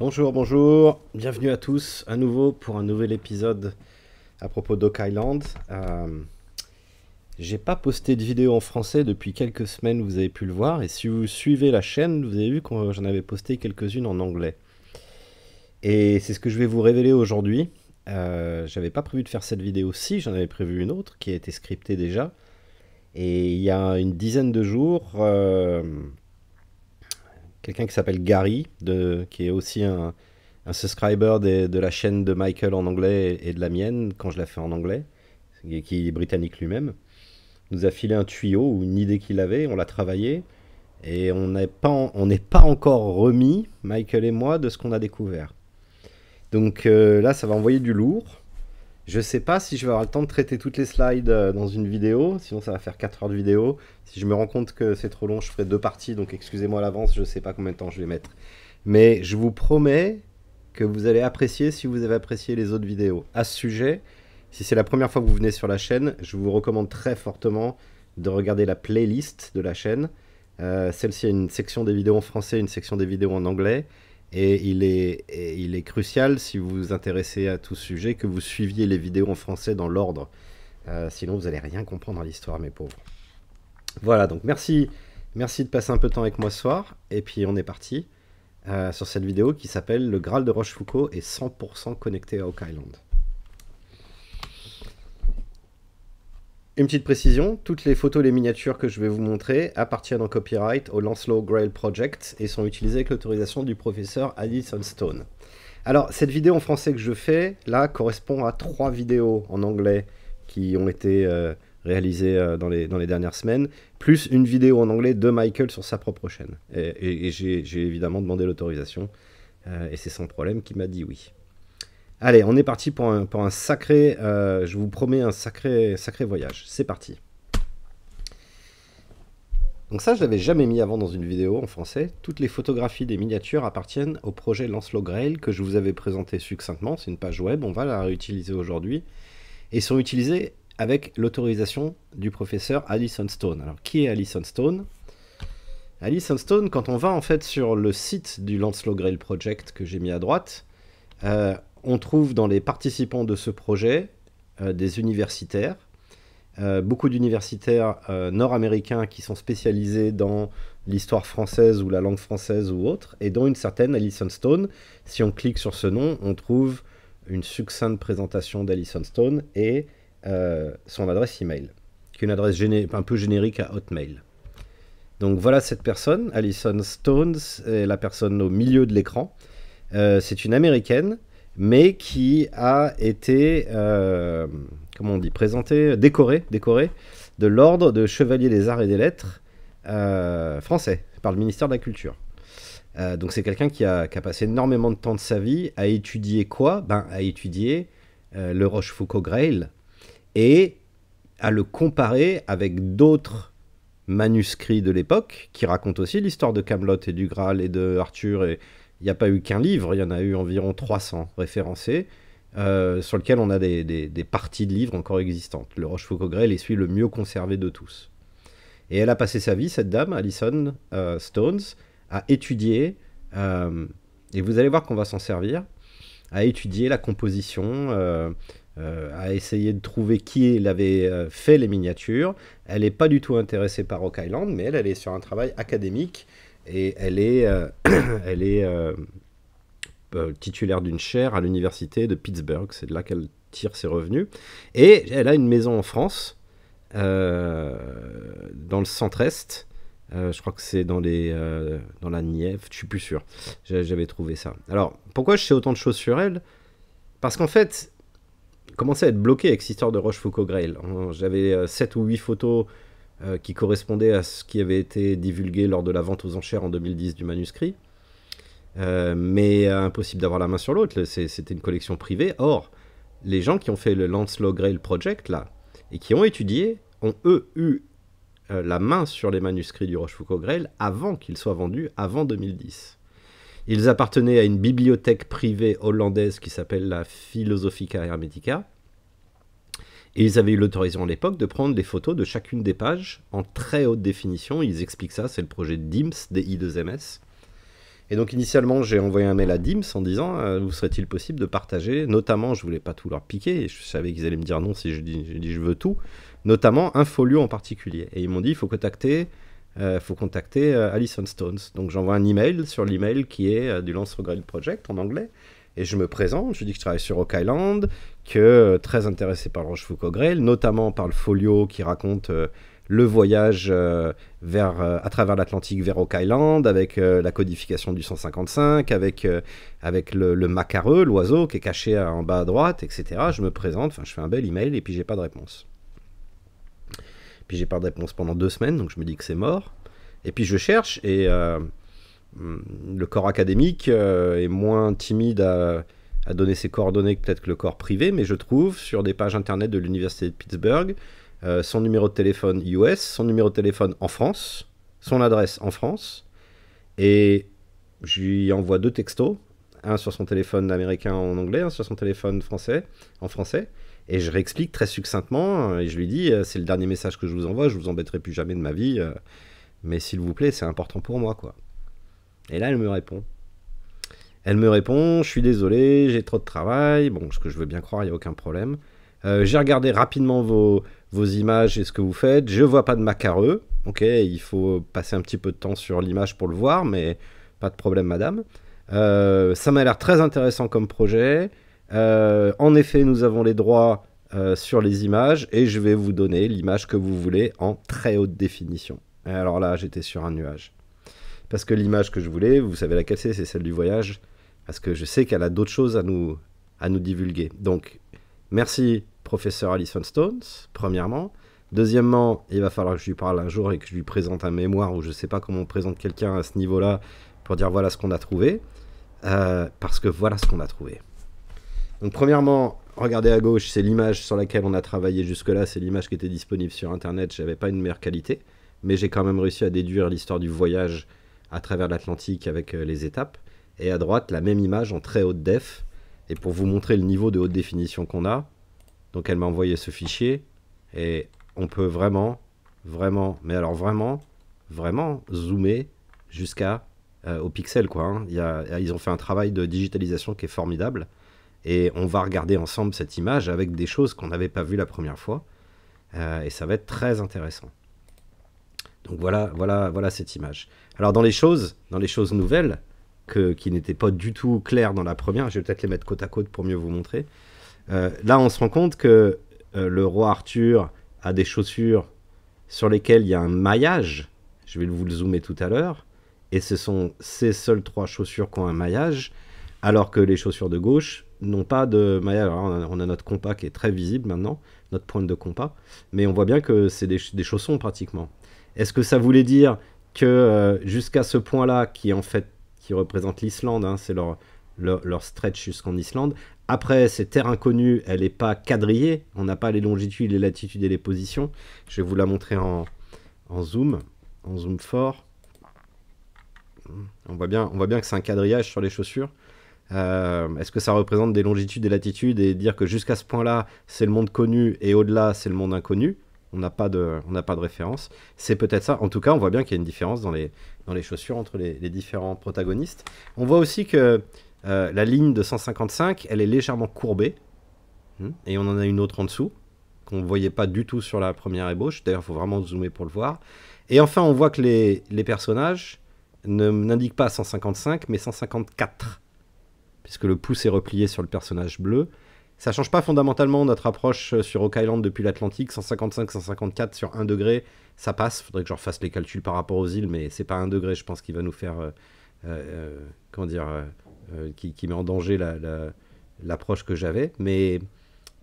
Bonjour, bonjour, bienvenue à tous à nouveau pour un nouvel épisode à propos d'Oak Island. Euh, j'ai pas posté de vidéo en français depuis quelques semaines, vous avez pu le voir, et si vous suivez la chaîne, vous avez vu que j'en avais posté quelques-unes en anglais. Et c'est ce que je vais vous révéler aujourd'hui. Euh, j'avais pas prévu de faire cette vidéo ci j'en avais prévu une autre qui a été scriptée déjà. Et il y a une dizaine de jours, euh, quelqu'un qui s'appelle Gary, qui est aussi un, subscriber de la chaîne de Michael en anglais et de la mienne, quand je la fais en anglais, qui est britannique lui-même, nous a filé un tuyau ou une idée qu'il avait, on l'a travaillé, et on n'est pas, pas encore remis, Michael et moi, de ce qu'on a découvert. Donc euh, là, ça va envoyer du lourd. Je ne sais pas si je vais avoir le temps de traiter toutes les slides euh, dans une vidéo, sinon ça va faire 4 heures de vidéo. Si je me rends compte que c'est trop long, je ferai deux parties, donc excusez-moi à l'avance, je ne sais pas combien de temps je vais mettre. Mais je vous promets que vous allez apprécier si vous avez apprécié les autres vidéos. À ce sujet, si c'est la première fois que vous venez sur la chaîne, je vous recommande très fortement de regarder la playlist de la chaîne. Euh, celle-ci a une section des vidéos en français, une section des vidéos en anglais. Et il, est, crucial, si vous vous intéressez à tout sujet, que vous suiviez les vidéos en français dans l'ordre. Euh, sinon, vous n'allez rien comprendre à l'histoire, mes pauvres. Voilà, donc merci, merci de passer un peu de temps avec moi ce soir. Et puis, on est parti euh, sur cette vidéo qui s'appelle Le Graal de Rochefoucauld est 100% connecté à Oak Island. Une petite précision, toutes les photos et les miniatures que je vais vous montrer appartiennent en copyright au Lancelot Grail Project et sont utilisées avec l'autorisation du professeur Addison Stone. Alors, cette vidéo en français que je fais, là, correspond à trois vidéos en anglais qui ont été euh, réalisées euh, dans, les, dans les dernières semaines, plus une vidéo en anglais de Michael sur sa propre chaîne. Et, j'ai évidemment demandé l'autorisation, euh, et c'est sans problème qu'il m'a dit oui. Allez, on est parti pour un, pour un sacré, euh, je vous promets, un sacré, sacré voyage. C'est parti. Donc ça, je l'avais jamais mis avant dans une vidéo en français. Toutes les photographies des miniatures appartiennent au projet Lancelot Grail que je vous avais présenté succinctement. C'est une page web, on va la réutiliser aujourd'hui. Et sont utilisées avec l'autorisation du professeur Alison Stone. Alors, qui est Alison Stone Alison Stone, quand on va en fait sur le site du Lancelot Grail Project que j'ai mis à droite, euh, on trouve dans les participants de ce projet euh, des universitaires, euh, beaucoup d'universitaires euh, nord-américains qui sont spécialisés dans l'histoire française ou la langue française ou autre, et dont une certaine Alison Stone. Si on clique sur ce nom, on trouve une succincte présentation d'Alison Stone et son adresse email, qui est une adresse un peu générique à Hotmail. Donc voilà cette personne, Alison Stone, est la personne au milieu de l'écran. c'est une américaine mais qui a été, euh, comment on dit, présenté, décoré, décoré de l'ordre de Chevalier des Arts et des Lettres euh, français par le ministère de la Culture. Euh, donc c'est quelqu'un qui a, passé énormément de temps de sa vie à étudier quoi Ben à étudier le Rochefoucauld Grail et à le comparer avec d'autres manuscrits de l'époque qui racontent aussi l'histoire de Camelot et du Graal et de Arthur et, il n'y a pas eu qu'un livre, il y en a eu environ 300 référencés, euh, sur lequel on a des, parties de livres encore existantes. Le rochefoucauld les est celui le mieux conservé de tous. Et elle a passé sa vie, cette dame, Alison euh, Stones, à étudier, euh, et vous allez voir qu'on va s'en servir, à étudier la composition, à essayer de trouver qui l'avait avait fait les miniatures. Elle n'est pas du tout intéressée par Rock Island, mais elle, elle est sur un travail académique et elle est, euh, elle est euh, euh, titulaire d'une chaire à l'université de Pittsburgh. C'est de là qu'elle tire ses revenus. Et elle a une maison en France, dans le centre-est. je crois que c'est dans, les, dans la Nièvre, je suis plus sûr. J'avais trouvé ça. Alors, pourquoi je sais autant de choses sur elle Parce qu'en fait, commençait à être bloqué avec cette histoire de Rochefoucauld-Grail. J'avais 7 ou 8 photos euh, qui correspondait à ce qui avait été divulgué lors de la vente aux enchères en 2010 du manuscrit. Euh, mais impossible d'avoir la main sur l'autre, c'était une collection privée. Or, les gens qui ont fait le Lancelot Grail Project, là, et qui ont étudié, ont eux eu euh, la main sur les manuscrits du Rochefoucauld Grail avant qu'ils soient vendus, avant 2010. Ils appartenaient à une bibliothèque privée hollandaise qui s'appelle la Philosophica Hermetica, et ils avaient eu l'autorisation à l'époque de prendre des photos de chacune des pages en très haute définition. Ils expliquent ça, c'est le projet DIMS, i 2 ms Et donc initialement, j'ai envoyé un mail à DIMS en disant euh, vous serait-il possible de partager, notamment, je voulais pas tout leur piquer, et je savais qu'ils allaient me dire non si je dis, je veux tout, notamment un folio en particulier. Et ils m'ont dit il faut contacter, euh, faut contacter euh, Alison Stones. Donc j'envoie un email sur l'email qui est du Lance Regret Project en anglais. Et je me présente, je dis que je travaille sur Rock Island, que euh, très intéressé par le Rochefoucauld Grail, notamment par le folio qui raconte euh, le voyage euh, vers, à travers l'Atlantique vers Oak Island, avec la codification du 155, avec, avec le, macareux, l'oiseau qui est caché en bas à droite, etc. Je me présente, enfin, je fais un bel email et puis j'ai pas de réponse. Puis j'ai pas de réponse pendant deux semaines, donc je me dis que c'est mort. Et puis je cherche et hmm, le corps académique est moins timide à a donné ses coordonnées peut-être que le corps privé, mais je trouve sur des pages internet de l'université de Pittsburgh euh, son numéro de téléphone US, son numéro de téléphone en France, son adresse en France, et je lui envoie deux textos, un sur son téléphone américain en anglais, un sur son téléphone français en français. Et je réexplique très succinctement, euh, et je lui dis, euh, c'est le dernier message que je vous envoie, je vous embêterai plus jamais de ma vie, mais s'il vous plaît, c'est important pour moi, quoi. Et là, elle me répond. Elle me répond Je suis désolé, j'ai trop de travail. Bon, ce que je veux bien croire, il n'y a aucun problème. Euh, j'ai regardé rapidement vos, vos images et ce que vous faites. Je vois pas de macareux. Ok, il faut passer un petit peu de temps sur l'image pour le voir, mais pas de problème, madame. Euh, ça m'a l'air très intéressant comme projet. Euh, en effet, nous avons les droits sur les images et je vais vous donner l'image que vous voulez en très haute définition. Et alors là, j'étais sur un nuage. Parce que l'image que je voulais, vous savez laquelle c'est, c'est celle du voyage parce que je sais qu'elle a d'autres choses à nous, à nous divulguer. Donc, merci professeur Alison Stones, premièrement. Deuxièmement, il va falloir que je lui parle un jour et que je lui présente un mémoire ou je ne sais pas comment on présente quelqu'un à ce niveau-là pour dire voilà ce qu'on a trouvé. Euh, parce que voilà ce qu'on a trouvé. Donc premièrement, regardez à gauche, c'est l'image sur laquelle on a travaillé jusque-là, c'est l'image qui était disponible sur Internet, j'avais pas une meilleure qualité, mais j'ai quand même réussi à déduire l'histoire du voyage à travers l'Atlantique avec euh, les étapes et à droite la même image en très haute def. Et pour vous montrer le niveau de haute définition qu'on a, donc elle m'a envoyé ce fichier et on peut vraiment, vraiment, mais alors vraiment, vraiment zoomer jusqu'à euh, au pixel quoi. Hein. Il ils ont fait un travail de digitalisation qui est formidable et on va regarder ensemble cette image avec des choses qu'on n'avait pas vues la première fois euh, et ça va être très intéressant. Donc voilà, voilà, voilà cette image. Alors dans les choses, dans les choses nouvelles, qui n'était pas du tout clair dans la première. Je vais peut-être les mettre côte à côte pour mieux vous montrer. Euh, là, on se rend compte que euh, le roi Arthur a des chaussures sur lesquelles il y a un maillage. Je vais vous le zoomer tout à l'heure. Et ce sont ces seules trois chaussures qui ont un maillage, alors que les chaussures de gauche n'ont pas de maillage. Alors, on, a, notre compas qui est très visible maintenant, notre pointe de compas. Mais on voit bien que c'est des, chaussons pratiquement. Est-ce que ça voulait dire que euh, jusqu'à ce point-là, qui en fait qui représente l'Islande. Hein, c'est leur, leur, stretch jusqu'en Islande. Après, ces terres inconnues, elle n'est pas quadrillée. On n'a pas les longitudes, les latitudes et les positions. Je vais vous la montrer en, en zoom, en zoom fort. On voit bien, on voit bien que c'est un quadrillage sur les chaussures. Euh, est-ce que ça représente des longitudes et latitudes et dire que jusqu'à ce point-là, c'est le monde connu et au-delà, c'est le monde inconnu On n'a pas, de, on pas de référence. C'est peut-être ça. En tout cas, on voit bien qu'il y a une différence dans les, dans les chaussures entre les, différents protagonistes. On voit aussi que euh, la ligne de 155, elle est légèrement courbée. Hein, et on en a une autre en dessous, qu'on ne voyait pas du tout sur la première ébauche. D'ailleurs, il faut vraiment zoomer pour le voir. Et enfin, on voit que les, les personnages n'indiquent pas 155, mais 154. Puisque le pouce est replié sur le personnage bleu ça change pas fondamentalement notre approche euh, sur Oak Island depuis l'Atlantique, 155, 154 sur 1 degré, ça passe. Faudrait que je refasse les calculs par rapport aux îles, mais c'est pas 1 degré, je pense, qui va nous faire. Euh, euh, comment dire qui, met en danger l'approche que j'avais. Mais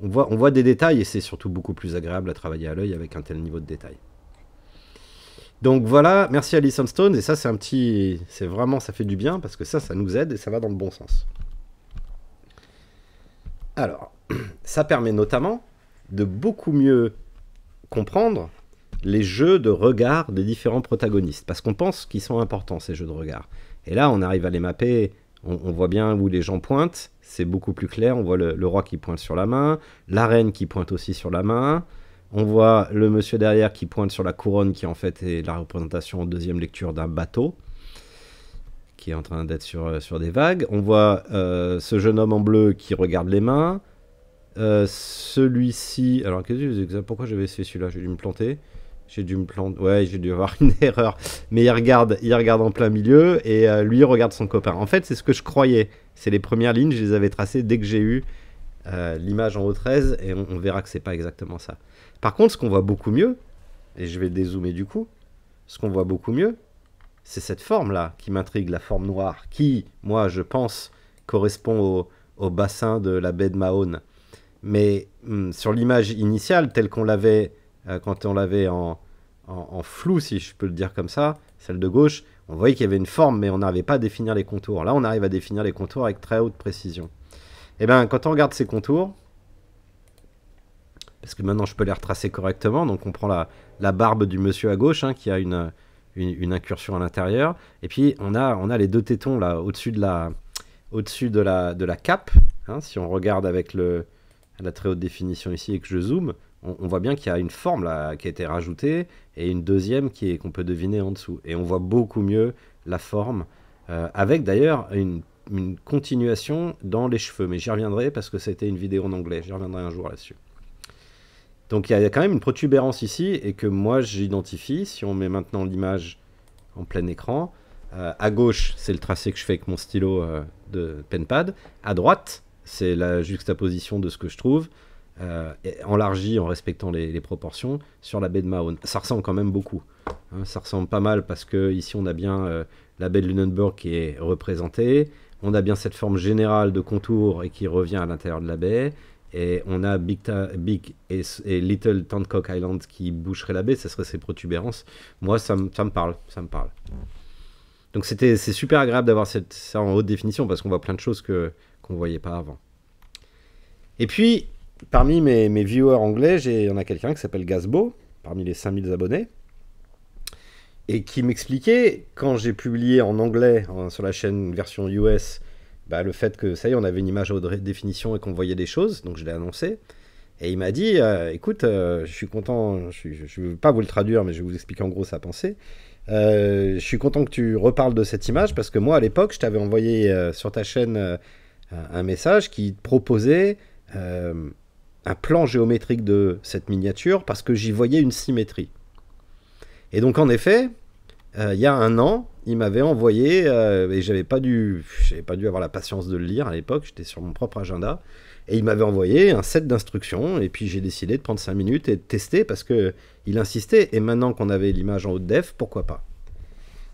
on voit, on voit des détails et c'est surtout beaucoup plus agréable à travailler à l'œil avec un tel niveau de détail. Donc voilà, merci à Alison et ça c'est un petit, c'est vraiment ça fait du bien parce que ça ça nous aide et ça va dans le bon sens. Alors, ça permet notamment de beaucoup mieux comprendre les jeux de regard des différents protagonistes, parce qu'on pense qu'ils sont importants, ces jeux de regard. Et là, on arrive à les mapper, on, voit bien où les gens pointent, c'est beaucoup plus clair, on voit le, roi qui pointe sur la main, la reine qui pointe aussi sur la main, on voit le monsieur derrière qui pointe sur la couronne, qui en fait est la représentation en deuxième lecture d'un bateau qui est en train d'être sur, euh, sur des vagues. On voit euh, ce jeune homme en bleu qui regarde les mains. Euh, celui-ci. Alors, que pourquoi j'avais essayé celui-là J'ai dû me planter. J'ai dû me planter. Ouais, j'ai dû avoir une erreur. Mais il regarde, il regarde en plein milieu et lui regarde son copain. En fait, c'est ce que je croyais. C'est les premières lignes, je les avais tracées dès que j'ai eu l'image en haut 13 et on, on verra que c'est pas exactement ça. Par contre, ce qu'on voit beaucoup mieux, et je vais dézoomer du coup, ce qu'on voit beaucoup mieux, c'est cette forme-là qui m'intrigue, la forme noire, qui, moi, je pense, correspond au, bassin de la baie de Mahone. Mais hum, sur l'image initiale, telle qu'on l'avait euh, quand on l'avait en, en, flou, si je peux le dire comme ça, celle de gauche, on voyait qu'il y avait une forme, mais on n'arrivait pas à définir les contours. Là, on arrive à définir les contours avec très haute précision. Et eh bien, quand on regarde ces contours, parce que maintenant je peux les retracer correctement, donc on prend la, la barbe du monsieur à gauche, hein, qui a une, une, incursion à l'intérieur. Et puis on a, on a les deux tétons là au-dessus de la, au-dessus de la, de la cape. Hein. si on regarde avec le, la très haute définition ici et que je zoome, on, voit bien qu'il y a une forme là qui a été rajoutée et une deuxième qui est qu'on peut deviner en dessous. Et on voit beaucoup mieux la forme, euh, avec d'ailleurs une, une continuation dans les cheveux. Mais j'y reviendrai parce que c'était une vidéo en anglais. J'y reviendrai un jour là-dessus. Donc il y, a quand même une protubérance ici et que moi j'identifie. Si on met maintenant l'image en plein écran, euh, à gauche c'est le tracé que je fais avec mon stylo euh, de penpad. À droite c'est la juxtaposition de ce que je trouve. Euh, en respectant les, proportions sur la baie de Mahone. Ça ressemble quand même beaucoup. Hein. ça ressemble pas mal parce que ici on a bien euh, la baie de Lunenburg qui est représentée, on a bien cette forme générale de contour et qui revient à l'intérieur de la baie, et on a Big, Big et, Little Tancock Island qui boucheraient la baie, ce serait ses protubérances. Moi, ça, me parle, ça me parle. Donc c'est super agréable d'avoir ça en haute définition parce qu'on voit plein de choses que qu'on voyait pas avant. Et puis, parmi mes, mes viewers anglais, il y en a quelqu'un qui s'appelle Gazbo, parmi les 5000 abonnés, et qui m'expliquait, quand j'ai publié en anglais hein, sur la chaîne version US bah, le fait que ça y est, on avait une image haute définition et qu'on voyait des choses, donc je l'ai annoncé. Et il m'a dit, euh, écoute, euh, je suis content, je ne vais pas vous le traduire, mais je vais vous expliquer en gros sa pensée. Euh, je suis content que tu reparles de cette image parce que moi, à l'époque, je t'avais envoyé sur ta chaîne un message qui proposait un plan géométrique de cette miniature parce que j'y voyais une symétrie. Et donc, en effet, il y a un an, il m'avait envoyé, euh, et j'avais pas, dû, pas dû avoir la patience de le lire à l'époque, j'étais sur mon propre agenda, et il m'avait envoyé un set d'instructions, et puis j'ai décidé de prendre 5 minutes et de tester parce que il insistait, et maintenant qu'on avait l'image en haute def, pourquoi pas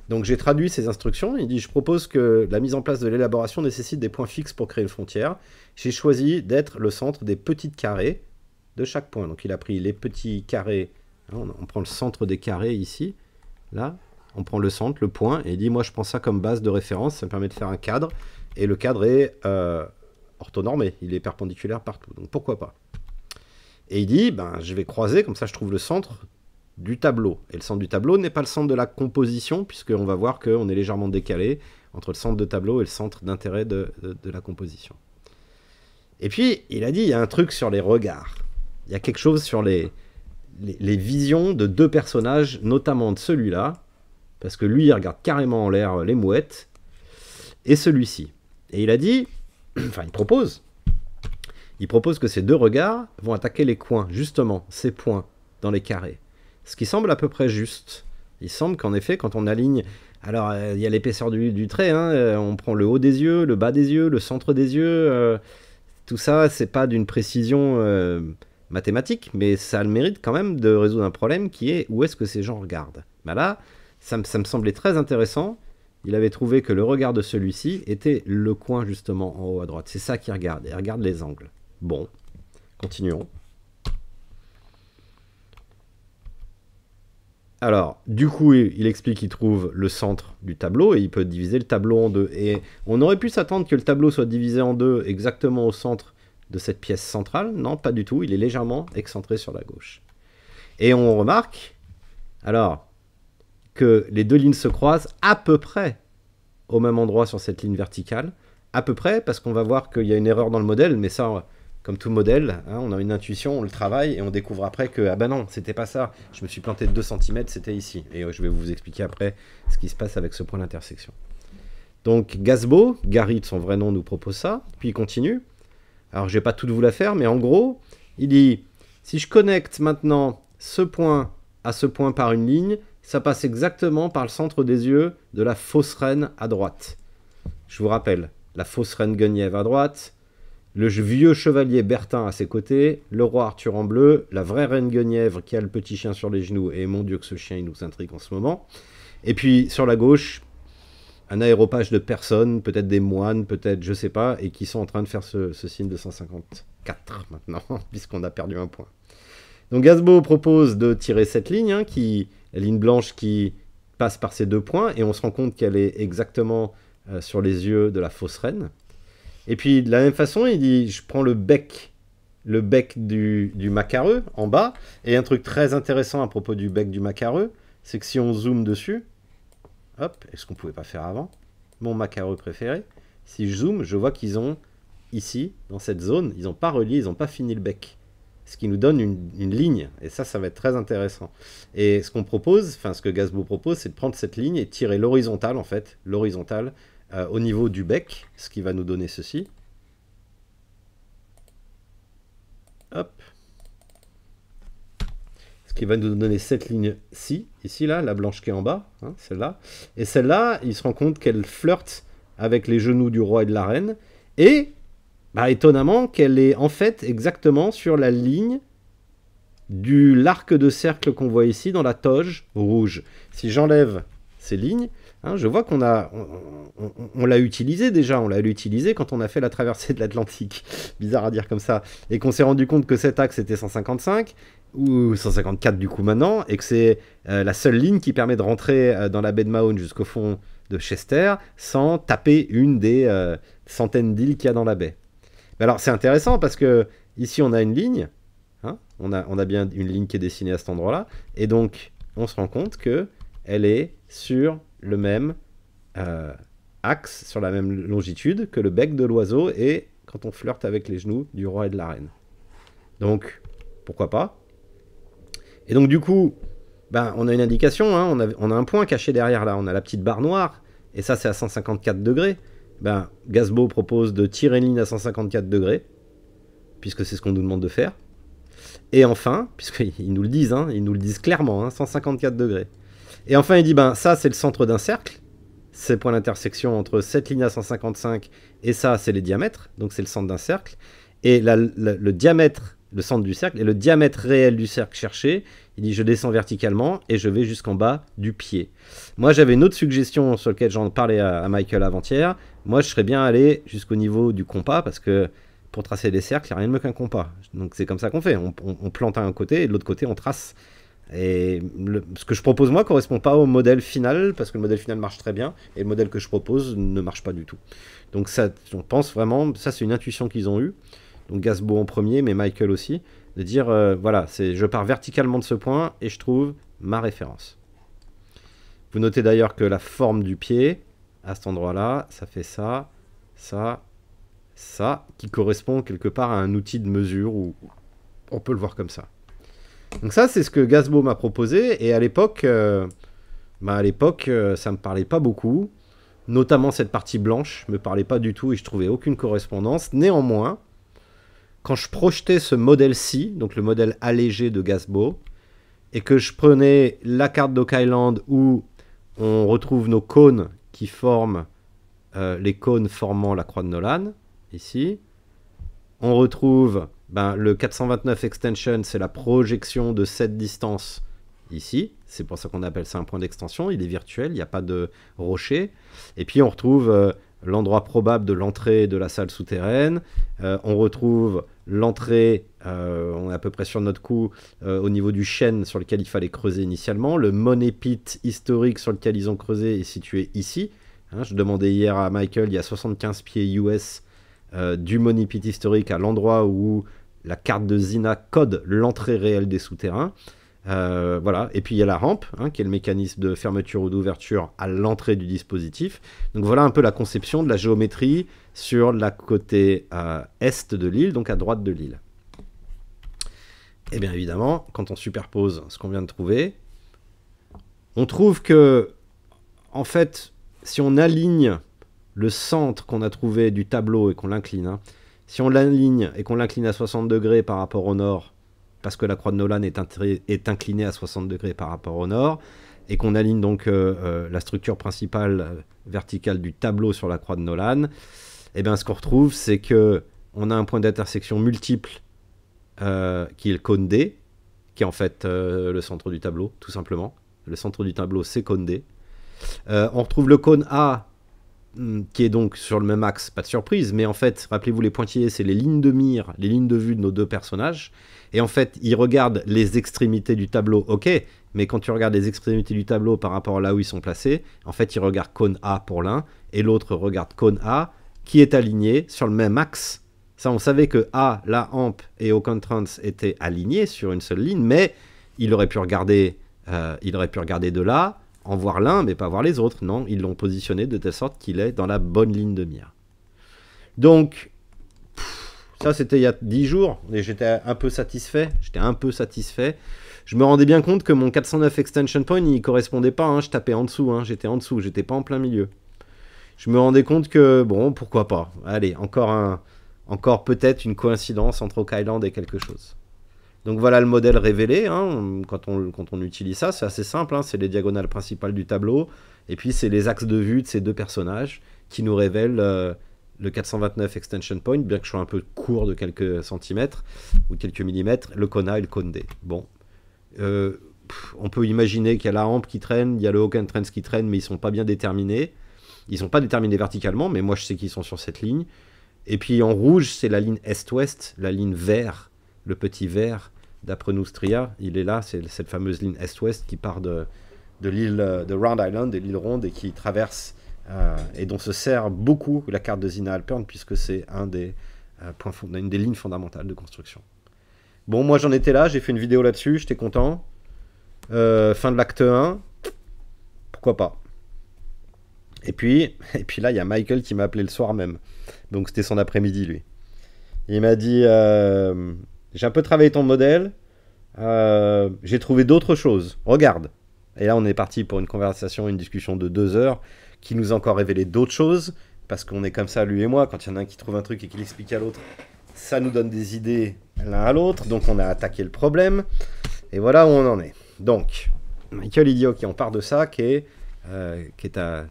Donc j'ai traduit ces instructions, il dit Je propose que la mise en place de l'élaboration nécessite des points fixes pour créer une frontière. J'ai choisi d'être le centre des petits carrés de chaque point. Donc il a pris les petits carrés, hein, on prend le centre des carrés ici, là, on prend le centre, le point, et il dit moi je prends ça comme base de référence, ça me permet de faire un cadre, et le cadre est euh, orthonormé, il est perpendiculaire partout, donc pourquoi pas. Et il dit, ben, je vais croiser, comme ça je trouve le centre du tableau. Et le centre du tableau n'est pas le centre de la composition, puisqu'on va voir qu'on est légèrement décalé entre le centre de tableau et le centre d'intérêt de, la composition. Et puis, il a dit, il y a un truc sur les regards. Il y a quelque chose sur les, les visions de deux personnages, notamment de celui-là, parce que lui, il regarde carrément en l'air euh, les mouettes, et celui-ci. Et il a dit, enfin il propose, il propose que ces deux regards vont attaquer les coins, justement, ces points, dans les carrés. Ce qui semble à peu près juste. Il semble qu'en effet, quand on aligne, alors euh, il y a l'épaisseur du, du trait, hein, euh, on prend le haut des yeux, le bas des yeux, le centre des yeux, tout ça, c'est pas d'une précision mathématique, mais ça a le mérite quand même de résoudre un problème qui est où est-ce que ces gens regardent. Bah là, ça, me semblait très intéressant. Il avait trouvé que le regard de celui-ci était le coin justement en haut à droite. C'est ça qu'il regarde. Il regarde les angles. Bon, continuons. Alors, du coup, il explique qu'il trouve le centre du tableau et il peut diviser le tableau en deux. Et on aurait pu s'attendre que le tableau soit divisé en deux exactement au centre de cette pièce centrale. Non, pas du tout. Il est légèrement excentré sur la gauche. Et on remarque, alors, que les deux lignes se croisent à peu près au même endroit sur cette ligne verticale. À peu près, parce qu'on va voir qu'il y a une erreur dans le modèle, mais ça, comme tout modèle, hein, on a une intuition, on le travaille et on découvre après que, ah ben non, c'était pas ça, je me suis planté de 2 cm, c'était ici. Et euh, je vais vous expliquer après ce qui se passe avec ce point d'intersection. Donc Gasbo, Gary de son vrai nom nous propose ça, puis il continue. Alors je vais pas tout vous la faire, mais en gros, il dit, si je connecte maintenant ce point à ce point par une ligne, ça passe exactement par le centre des yeux de la fausse reine à droite. Je vous rappelle, la fausse reine Guenièvre à droite, le vieux chevalier Bertin à ses côtés, le roi Arthur en bleu, la vraie reine Guenièvre qui a le petit chien sur les genoux, et mon dieu que ce chien il nous intrigue en ce moment. Et puis sur la gauche, un aéropage de personnes, peut-être des moines, peut-être je sais pas, et qui sont en train de faire ce, ce signe de 154 maintenant, puisqu'on a perdu un point. Donc Gazbo propose de tirer cette ligne, hein, qui, la ligne blanche qui passe par ces deux points, et on se rend compte qu'elle est exactement euh, sur les yeux de la fausse reine. Et puis de la même façon, il dit, je prends le bec, le bec du, du macareux en bas, et un truc très intéressant à propos du bec du macareux, c'est que si on zoome dessus, hop, est-ce qu'on pouvait pas faire avant Mon macareux préféré, si je zoome, je vois qu'ils ont ici, dans cette zone, ils n'ont pas relié, ils n'ont pas fini le bec ce qui nous donne une, ligne. Et ça, ça va être très intéressant. Et ce qu'on propose, enfin ce que Gazbo propose, c'est de prendre cette ligne et tirer l'horizontale, en fait, l'horizontale euh, au niveau du bec, ce qui va nous donner ceci. Hop. Ce qui va nous donner cette ligne-ci, ici, là, la blanche qui est en bas, hein, celle-là. Et celle-là, il se rend compte qu'elle flirte avec les genoux du roi et de la reine. Et bah, étonnamment qu'elle est en fait exactement sur la ligne du l'arc de cercle qu'on voit ici dans la toge rouge. Si j'enlève ces lignes, hein, je vois qu'on a, on, l'a utilisé déjà, on l'a utilisé quand on a fait la traversée de l'Atlantique, bizarre à dire comme ça, et qu'on s'est rendu compte que cet axe était 155 ou 154 du coup maintenant, et que c'est euh, la seule ligne qui permet de rentrer euh, dans la baie de Mahone jusqu'au fond de Chester sans taper une des euh, centaines d'îles qu'il y a dans la baie alors c'est intéressant parce que ici on a une ligne, hein, on, a, bien une ligne qui est dessinée à cet endroit-là, et donc on se rend compte que elle est sur le même euh, axe, sur la même longitude que le bec de l'oiseau et quand on flirte avec les genoux du roi et de la reine. Donc pourquoi pas Et donc du coup, ben, on a une indication, hein. on, a, on a un point caché derrière là, on a la petite barre noire, et ça c'est à 154 degrés ben, Gazbo propose de tirer une ligne à 154 degrés, puisque c'est ce qu'on nous demande de faire. Et enfin, puisqu'ils nous le disent, hein, ils nous le disent clairement, 154 hein, degrés. Et enfin, il dit, ben ça c'est le centre d'un cercle, c'est le point d'intersection entre cette ligne à 155 et ça, c'est les diamètres, donc c'est le centre d'un cercle. Et le diamètre le centre du cercle et le diamètre réel du cercle cherché. Il dit je descends verticalement et je vais jusqu'en bas du pied. Moi j'avais une autre suggestion sur laquelle j'en parlais à, Michael avant-hier. Moi je serais bien allé jusqu'au niveau du compas parce que pour tracer des cercles, il n'y a rien de mieux qu'un compas. Donc c'est comme ça qu'on fait. On, plante à un côté et de l'autre côté on trace. Et ce que je propose moi correspond pas au modèle final parce que le modèle final marche très bien et le modèle que je propose ne marche pas du tout. Donc ça, on pense vraiment, ça c'est une intuition qu'ils ont eue donc Gasbo en premier, mais Michael aussi, de dire euh, voilà, c'est je pars verticalement de ce point et je trouve ma référence. Vous notez d'ailleurs que la forme du pied, à cet endroit-là, ça fait ça, ça, ça, qui correspond quelque part à un outil de mesure, ou on peut le voir comme ça. Donc ça, c'est ce que Gasbo m'a proposé, et à l'époque, ça euh, bah à l'époque, euh, ça me parlait pas beaucoup, notamment cette partie blanche me parlait pas du tout, et je trouvais aucune correspondance. Néanmoins, quand je projetais ce modèle-ci, donc le modèle allégé de Gasbo, et que je prenais la carte d'Oak Island où on retrouve nos cônes qui forment euh, les cônes formant la croix de Nolan, ici. On retrouve ben, le 429 extension, c'est la projection de cette distance ici. C'est pour ça qu'on appelle ça un point d'extension. Il est virtuel, il n'y a pas de rocher. Et puis on retrouve euh, l'endroit probable de l'entrée de la salle souterraine. Euh, on retrouve l'entrée, euh, on est à peu près sur notre coup, euh, au niveau du chêne sur lequel il fallait creuser initialement. Le money pit historique sur lequel ils ont creusé est situé ici. Hein, je demandais hier à Michael, il y a 75 pieds US du money pit historique à l'endroit où la carte de Zina code l'entrée réelle des souterrains. Euh, voilà. Et puis il y a la rampe, hein, qui est le mécanisme de fermeture ou d'ouverture à l'entrée du dispositif. Donc voilà un peu la conception de la géométrie sur la côté euh, est de l'île, donc à droite de l'île. Et eh bien évidemment, quand on superpose ce qu'on vient de trouver, on trouve que, en fait, si on aligne le centre qu'on a trouvé du tableau et qu'on l'incline, hein, si on l'aligne et qu'on l'incline à 60 degrés par rapport au nord, parce que la croix de Nolan est, inclinée à 60 degrés par rapport au nord, et qu'on aligne donc euh, euh, la structure principale euh, verticale du tableau sur la croix de Nolan, et eh bien ce qu'on retrouve, c'est que on a un point d'intersection multiple qui est le cône D, qui est en fait le centre du tableau, tout simplement. Le centre du tableau, c'est cône D. on retrouve le cône A Hmm, qui est donc sur le même axe, pas de surprise, mais en fait, rappelez-vous, les pointillés, c'est les lignes de mire, les lignes de vue de nos deux personnages. Et en fait, ils regardent les extrémités du tableau, ok, mais quand tu regardes les extrémités du tableau par rapport à là où ils sont placés, en fait, ils regardent cône A pour l'un, et l'autre regarde cône A, qui est aligné sur le même axe. Ça, on savait que A, la hampe et au Trans étaient alignés sur une seule ligne, mais il aurait pu regarder, euh, il aurait pu regarder de là, en voir l'un, mais pas voir les autres. Non, ils l'ont positionné de telle sorte qu'il est dans la bonne ligne de mire. Donc, ça c'était il y a 10 jours, et j'étais un peu satisfait. J'étais un peu satisfait. Je me rendais bien compte que mon 409 extension point n'y correspondait pas. Hein. Je tapais en dessous, hein. j'étais en dessous, j'étais pas en plein milieu. Je me rendais compte que, bon, pourquoi pas. Allez, encore un, encore peut-être une coïncidence entre Oak Island et quelque chose. Donc voilà le modèle révélé, hein. quand, on, utilise ça, c'est assez simple, hein. c'est les diagonales principales du tableau, et puis c'est les axes de vue de ces deux personnages qui nous révèlent euh, le 429 extension point, bien que je sois un peu court de quelques centimètres ou quelques millimètres, le Kona et le Kondé. Bon. Euh, on peut imaginer qu'il y a la hampe qui traîne, il y a le aucun Trends qui traîne, mais ils sont pas bien déterminés. Ils sont pas déterminés verticalement, mais moi je sais qu'ils sont sur cette ligne. Et puis en rouge, c'est la ligne est-ouest, la ligne vert, le petit vert d'après Noustria, il est là, c'est cette fameuse ligne est-ouest qui part de, de l'île de Round Island, de l'île Ronde, et qui traverse euh, et dont se sert beaucoup la carte de Zina Alpern, puisque c'est un des, euh, une des lignes fondamentales de construction. Bon, moi j'en étais là, j'ai fait une vidéo là-dessus, j'étais content. Euh, fin de l'acte 1, pourquoi pas et puis, et puis là, il y a Michael qui m'a appelé le soir même. Donc c'était son après-midi, lui. Il m'a dit... J'ai un peu travaillé ton modèle. Euh, j'ai trouvé d'autres choses. Regarde. Et là, on est parti pour une conversation, une discussion de deux heures qui nous a encore révélé d'autres choses. Parce qu'on est comme ça, lui et moi. Quand il y en a un qui trouve un truc et qu'il l'explique à l'autre, ça nous donne des idées l'un à l'autre. Donc, on a attaqué le problème. Et voilà où on en est. Donc, Michael Idiot qui en part de ça, qui est, euh,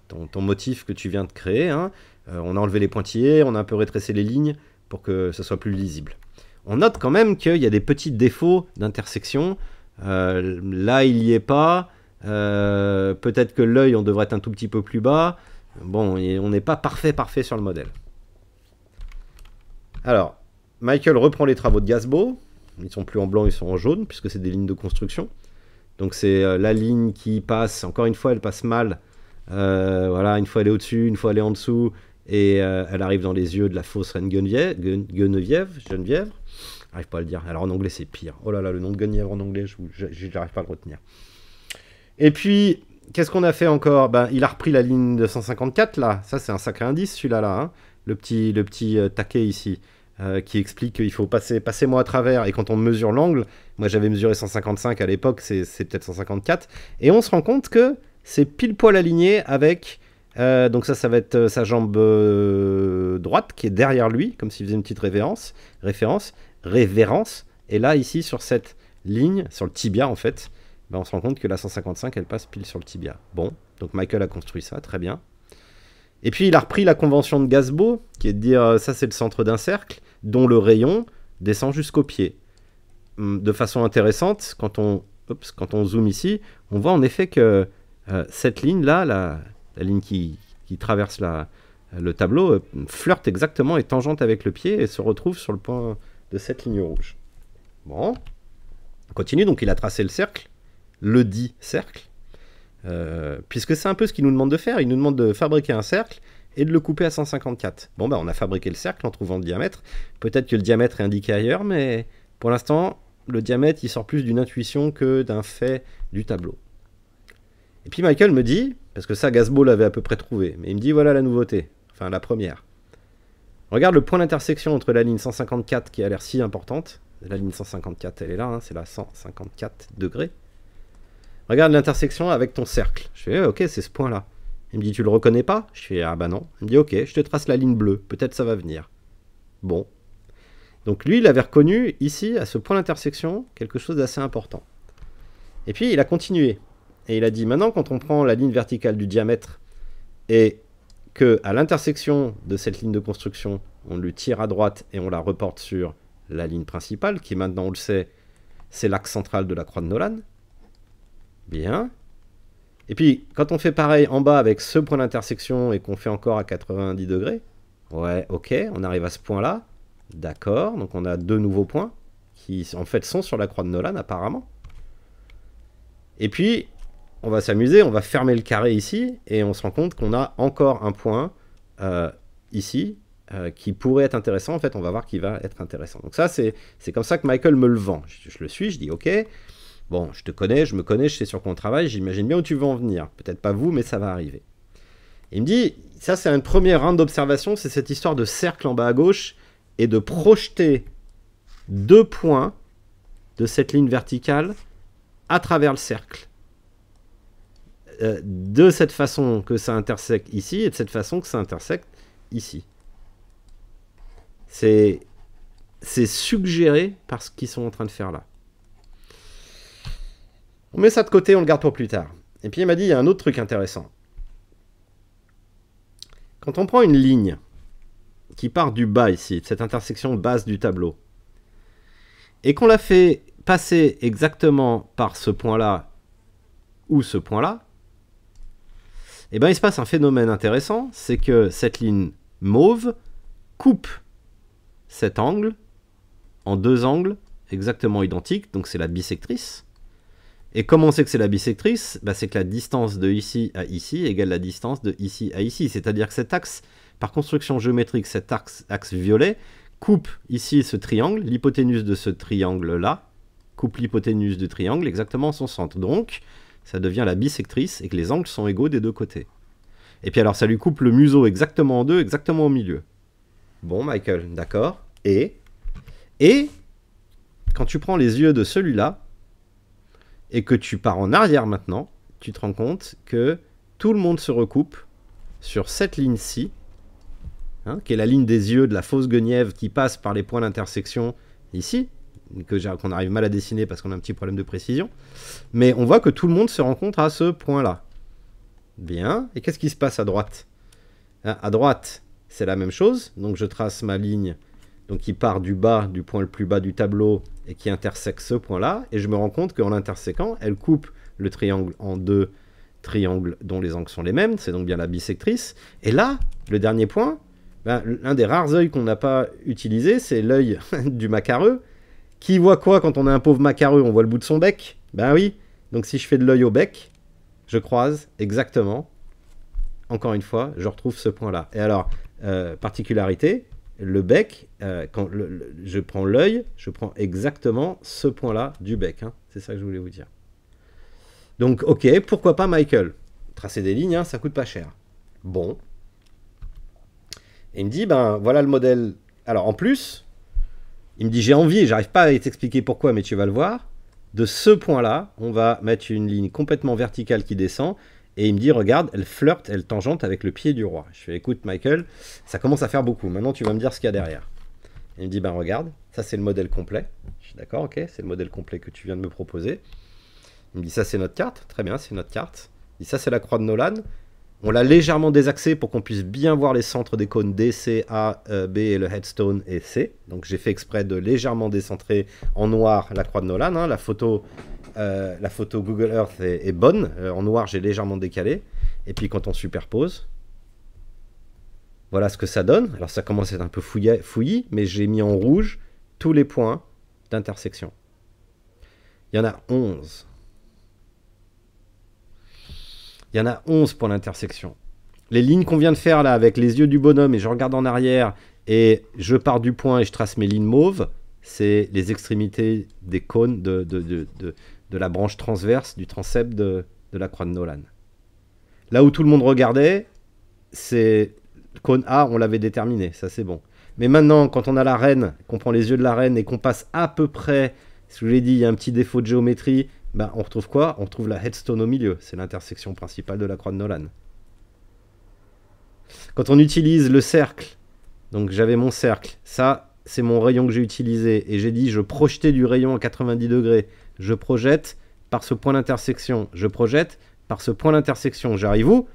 ton, motif que tu viens de créer. Hein. Euh, on a enlevé les pointillés, on a un peu rétrécé les lignes pour que ce soit plus lisible on note quand même qu'il y a des petits défauts d'intersection. Euh, là, il n'y est pas. Euh, peut-être que l'œil, on devrait être un tout petit peu plus bas. Bon, on n'est pas parfait, parfait sur le modèle. Alors, Michael reprend les travaux de Gasbo. Ils sont plus en blanc, ils sont en jaune, puisque c'est des lignes de construction. Donc c'est euh, la ligne qui passe, encore une fois, elle passe mal. voilà, une fois elle est au-dessus, une fois elle est en dessous, et elle arrive dans les yeux de la fausse reine Geneviève. J'arrive pas à le dire. Alors en anglais, c'est pire. Oh là là, le nom de Guenièvre en anglais, je n'arrive pas à le retenir. Et puis, qu'est-ce qu'on a fait encore ben, Il a repris la ligne de 154, là. Ça, c'est un sacré indice, celui-là, là. Hein. le petit, le petit euh, taquet ici. Euh, qui explique qu'il faut passer, passer moi à travers. Et quand on mesure l'angle, moi j'avais mesuré 155 à l'époque, c'est peut-être 154. Et on se rend compte que c'est pile poil aligné avec. Euh, donc ça, ça va être sa jambe droite qui est derrière lui, comme s'il faisait une petite révérence, référence révérence. Et là, ici, sur cette ligne, sur le tibia en fait, ben, on se rend compte que la 155, elle passe pile sur le tibia. Bon, donc Michael a construit ça, très bien. Et puis il a repris la convention de Gasbo qui est de dire euh, ça c'est le centre d'un cercle, dont le rayon descend jusqu'au pied. Hum, de façon intéressante, quand on, zoom quand on zoome ici, on voit en effet que euh, cette ligne-là, la, ligne qui, traverse la, le tableau, euh, flirte exactement et tangente avec le pied et se retrouve sur le point de cette ligne rouge. Bon, on continue, donc il a tracé le cercle, le dit cercle, euh, puisque c'est un peu ce qu'il nous demande de faire, il nous demande de fabriquer un cercle et de le couper à 154. Bon, bah on a fabriqué le cercle en trouvant le diamètre, peut-être que le diamètre est indiqué ailleurs, mais pour l'instant, le diamètre, il sort plus d'une intuition que d'un fait du tableau. Et puis Michael me dit, parce que ça, Gasbo l'avait à peu près trouvé, mais il me dit, voilà la nouveauté, enfin la première. Regarde le point d'intersection entre la ligne 154 qui a l'air si importante. La ligne 154, elle est là, hein, c'est la 154 degrés. Regarde l'intersection avec ton cercle. Je fais, eh, ok, c'est ce point-là. Il me dit, tu le reconnais pas Je fais, ah bah non. Il me dit, ok, je te trace la ligne bleue, peut-être ça va venir. Bon. Donc lui, il avait reconnu ici, à ce point d'intersection, quelque chose d'assez important. Et puis, il a continué. Et il a dit, maintenant, quand on prend la ligne verticale du diamètre et que à l'intersection de cette ligne de construction, on le tire à droite et on la reporte sur la ligne principale, qui maintenant, on le sait, c'est l'axe central de la croix de Nolan. Bien. Et puis, quand on fait pareil en bas avec ce point d'intersection et qu'on fait encore à 90 degrés, ouais, ok, on arrive à ce point-là. D'accord, donc on a deux nouveaux points qui, en fait, sont sur la croix de Nolan, apparemment. Et puis, on va s'amuser, on va fermer le carré ici, et on se rend compte qu'on a encore un point euh, ici euh, qui pourrait être intéressant. En fait, on va voir qui va être intéressant. Donc ça, c'est comme ça que Michael me le vend. Je, le suis, je dis OK. Bon, je te connais, je me connais, je sais sur quoi on travaille, j'imagine bien où tu vas en venir. Peut-être pas vous, mais ça va arriver. Il me dit, ça c'est un premier rang d'observation, c'est cette histoire de cercle en bas à gauche et de projeter deux points de cette ligne verticale à travers le cercle. Euh, de cette façon que ça intersecte ici et de cette façon que ça intersecte ici. C'est suggéré par ce qu'ils sont en train de faire là. On met ça de côté, on le garde pour plus tard. Et puis il m'a dit, il y a un autre truc intéressant. Quand on prend une ligne qui part du bas ici, de cette intersection basse du tableau, et qu'on la fait passer exactement par ce point-là ou ce point-là, et eh bien il se passe un phénomène intéressant, c'est que cette ligne mauve coupe cet angle en deux angles exactement identiques, donc c'est la bisectrice. Et comment on sait que c'est la bisectrice, bah, c'est que la distance de ici à ici égale la distance de ici à ici. C'est-à-dire que cet axe, par construction géométrique, cet axe, axe violet, coupe ici ce triangle, l'hypoténuse de ce triangle-là, coupe l'hypoténuse du triangle exactement en son centre. Donc, ça devient la bisectrice et que les angles sont égaux des deux côtés. Et puis alors ça lui coupe le museau exactement en deux, exactement au milieu. Bon Michael, d'accord. Et et quand tu prends les yeux de celui-là et que tu pars en arrière maintenant, tu te rends compte que tout le monde se recoupe sur cette ligne-ci, hein, qui est la ligne des yeux de la fausse guenièvre qui passe par les points d'intersection ici, qu'on arrive mal à dessiner parce qu'on a un petit problème de précision. Mais on voit que tout le monde se rencontre à ce point-là. Bien. Et qu'est-ce qui se passe à droite hein, À droite, c'est la même chose. Donc je trace ma ligne donc qui part du bas, du point le plus bas du tableau et qui intersecte ce point-là. Et je me rends compte qu'en l'intersequant, elle coupe le triangle en deux triangles dont les angles sont les mêmes. C'est donc bien la bisectrice. Et là, le dernier point, ben, l'un des rares œils qu'on n'a pas utilisé, c'est l'œil du macareux qui voit quoi quand on est un pauvre macareux On voit le bout de son bec Ben oui. Donc si je fais de l'œil au bec, je croise exactement. Encore une fois, je retrouve ce point-là. Et alors, euh, particularité, le bec, euh, quand je prends l'œil, je prends exactement ce point-là du bec. Hein. C'est ça que je voulais vous dire. Donc, ok, pourquoi pas Michael Tracer des lignes, hein, ça coûte pas cher. Bon. Et il me dit, ben voilà le modèle. Alors en plus, il me dit j'ai envie, j'arrive pas à t'expliquer pourquoi, mais tu vas le voir. De ce point-là, on va mettre une ligne complètement verticale qui descend. Et il me dit regarde, elle flirte, elle tangente avec le pied du roi. Je fais écoute Michael, ça commence à faire beaucoup. Maintenant tu vas me dire ce qu'il y a derrière. Il me dit ben regarde, ça c'est le modèle complet. Je suis d'accord, ok, c'est le modèle complet que tu viens de me proposer. Il me dit ça c'est notre carte, très bien, c'est notre carte. Il me dit ça c'est la croix de Nolan. On l'a légèrement désaxé pour qu'on puisse bien voir les centres des cônes D, C, A, e, B et le headstone et C. Donc j'ai fait exprès de légèrement décentrer en noir la croix de Nolan. Hein. La, photo, euh, la photo Google Earth est, bonne. Euh, en noir, j'ai légèrement décalé. Et puis quand on superpose, voilà ce que ça donne. Alors ça commence à être un peu fouillé, fouillis, mais j'ai mis en rouge tous les points d'intersection. Il y en a 11. Il y en a 11 pour l'intersection. Les lignes qu'on vient de faire là, avec les yeux du bonhomme et je regarde en arrière et je pars du point et je trace mes lignes mauves, c'est les extrémités des cônes de, de, la branche transverse du transept de, la croix de Nolan. Là où tout le monde regardait, c'est cône A, on l'avait déterminé, ça c'est bon. Mais maintenant, quand on a la reine, qu'on prend les yeux de la reine et qu'on passe à peu près, je vous l'ai dit, il y a un petit défaut de géométrie, ben, on retrouve quoi On retrouve la headstone au milieu. C'est l'intersection principale de la croix de Nolan. Quand on utilise le cercle, donc j'avais mon cercle, ça c'est mon rayon que j'ai utilisé, et j'ai dit je projetais du rayon à 90 degrés, je projette par ce point d'intersection, je projette par ce point d'intersection, j'arrive où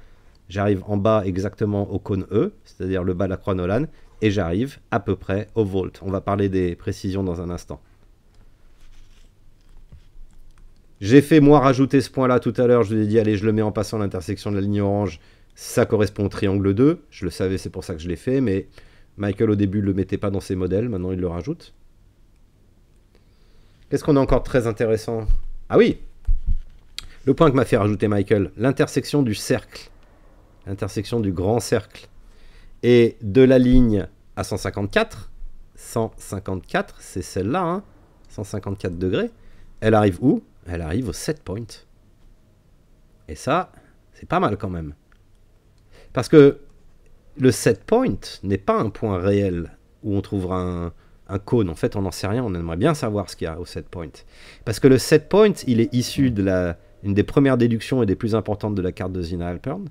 J'arrive en bas exactement au cône E, c'est-à-dire le bas de la croix de Nolan, et j'arrive à peu près au volt. On va parler des précisions dans un instant. J'ai fait, moi, rajouter ce point-là tout à l'heure. Je vous ai dit, allez, je le mets en passant l'intersection de la ligne orange. Ça correspond au triangle 2. Je le savais, c'est pour ça que je l'ai fait. Mais Michael, au début, ne le mettait pas dans ses modèles. Maintenant, il le rajoute. Qu'est-ce qu'on a encore très intéressant Ah oui Le point que m'a fait rajouter Michael, l'intersection du cercle, l'intersection du grand cercle, et de la ligne à 154, 154, c'est celle-là, hein, 154 degrés, elle arrive où elle arrive au 7 point. Et ça, c'est pas mal quand même. Parce que le 7 point n'est pas un point réel où on trouvera un, un cône. En fait, on n'en sait rien, on aimerait bien savoir ce qu'il y a au 7 point. Parce que le 7 point, il est issu de la, une des premières déductions et des plus importantes de la carte de Zina Alpern.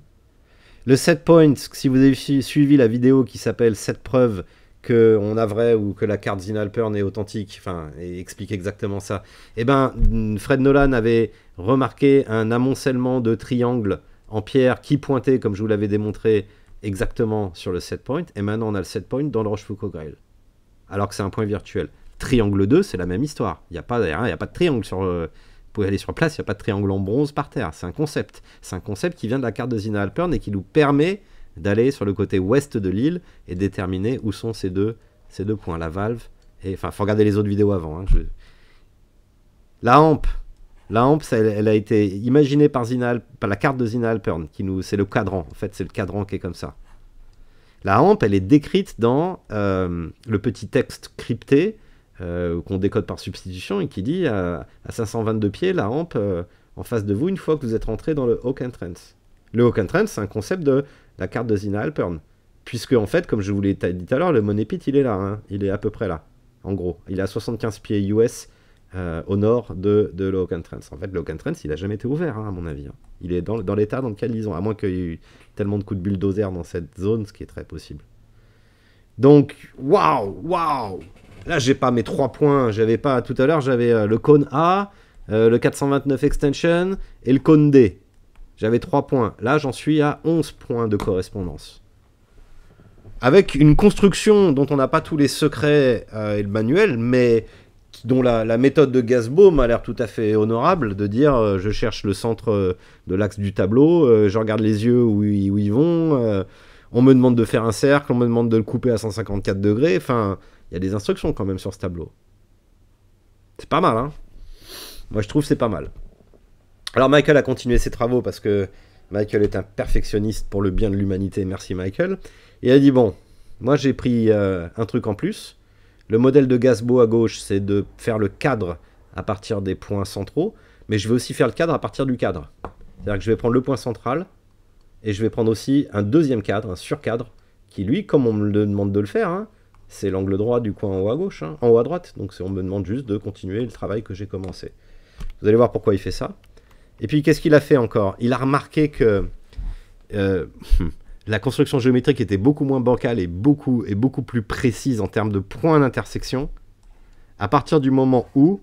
Le set point, si vous avez suivi la vidéo qui s'appelle 7 preuves on a vrai ou que la carte Zinalpern est authentique, enfin, et explique exactement ça. Eh ben, Fred Nolan avait remarqué un amoncellement de triangles en pierre qui pointaient, comme je vous l'avais démontré, exactement sur le set point, et maintenant on a le set point dans le Rochefoucauld Grail. Alors que c'est un point virtuel. Triangle 2, c'est la même histoire. Il n'y a, pas, y a pas de triangle sur. Euh, vous pouvez aller sur place, il n'y a pas de triangle en bronze par terre. C'est un concept. C'est un concept qui vient de la carte de Zina et qui nous permet d'aller sur le côté ouest de l'île et déterminer où sont ces deux, ces deux points, la valve et... Enfin, faut regarder les autres vidéos avant. Hein, la hampe la hampe, elle, a été imaginée par Zinal, par la carte de Zinalpern, qui nous, c'est le cadran. En fait, c'est le cadran qui est comme ça. La hampe, elle est décrite dans euh, le petit texte crypté euh, qu'on décode par substitution et qui dit à 522 pieds, la hampe euh, en face de vous une fois que vous êtes rentré dans le Hawk Entrance. Le Hawk Entrance, c'est un concept de la carte de Zina Alpern. Puisque, en fait, comme je vous l'ai dit tout à l'heure, le Money Pit, il est là. Hein. Il est à peu près là, en gros. Il est à 75 pieds US euh, au nord de, de Trends. En fait, Logan Trends, il n'a jamais été ouvert, hein, à mon avis. Hein. Il est dans, l'état dans lequel ils ont, à moins qu'il y ait eu tellement de coups de bulldozer dans cette zone, ce qui est très possible. Donc, waouh, waouh Là, j'ai pas mes trois points. J'avais pas, tout à l'heure, j'avais euh, le cône A, euh, le 429 extension et le cône D. J'avais 3 points. Là, j'en suis à 11 points de correspondance. Avec une construction dont on n'a pas tous les secrets euh, et le manuel, mais dont la, méthode de Gasbaum m'a l'air tout à fait honorable, de dire euh, je cherche le centre euh, de l'axe du tableau, je regarde les yeux où, ils vont, on me demande de faire un cercle, on me demande de le couper à 154 degrés, enfin, il y a des instructions quand même sur ce tableau. C'est pas mal, hein Moi je trouve c'est pas mal. Alors Michael a continué ses travaux parce que Michael est un perfectionniste pour le bien de l'humanité, merci Michael. Et il a dit, bon, moi j'ai pris euh, un truc en plus. Le modèle de Gasbo à gauche, c'est de faire le cadre à partir des points centraux, mais je vais aussi faire le cadre à partir du cadre. C'est-à-dire que je vais prendre le point central et je vais prendre aussi un deuxième cadre, un surcadre, qui lui, comme on me demande de le faire, hein, c'est l'angle droit du coin en haut à gauche, hein, en haut à droite. Donc on me demande juste de continuer le travail que j'ai commencé. Vous allez voir pourquoi il fait ça. Et puis, qu'est-ce qu'il a fait encore Il a remarqué que euh, la construction géométrique était beaucoup moins bancale et beaucoup, et beaucoup plus précise en termes de points d'intersection. À partir du moment où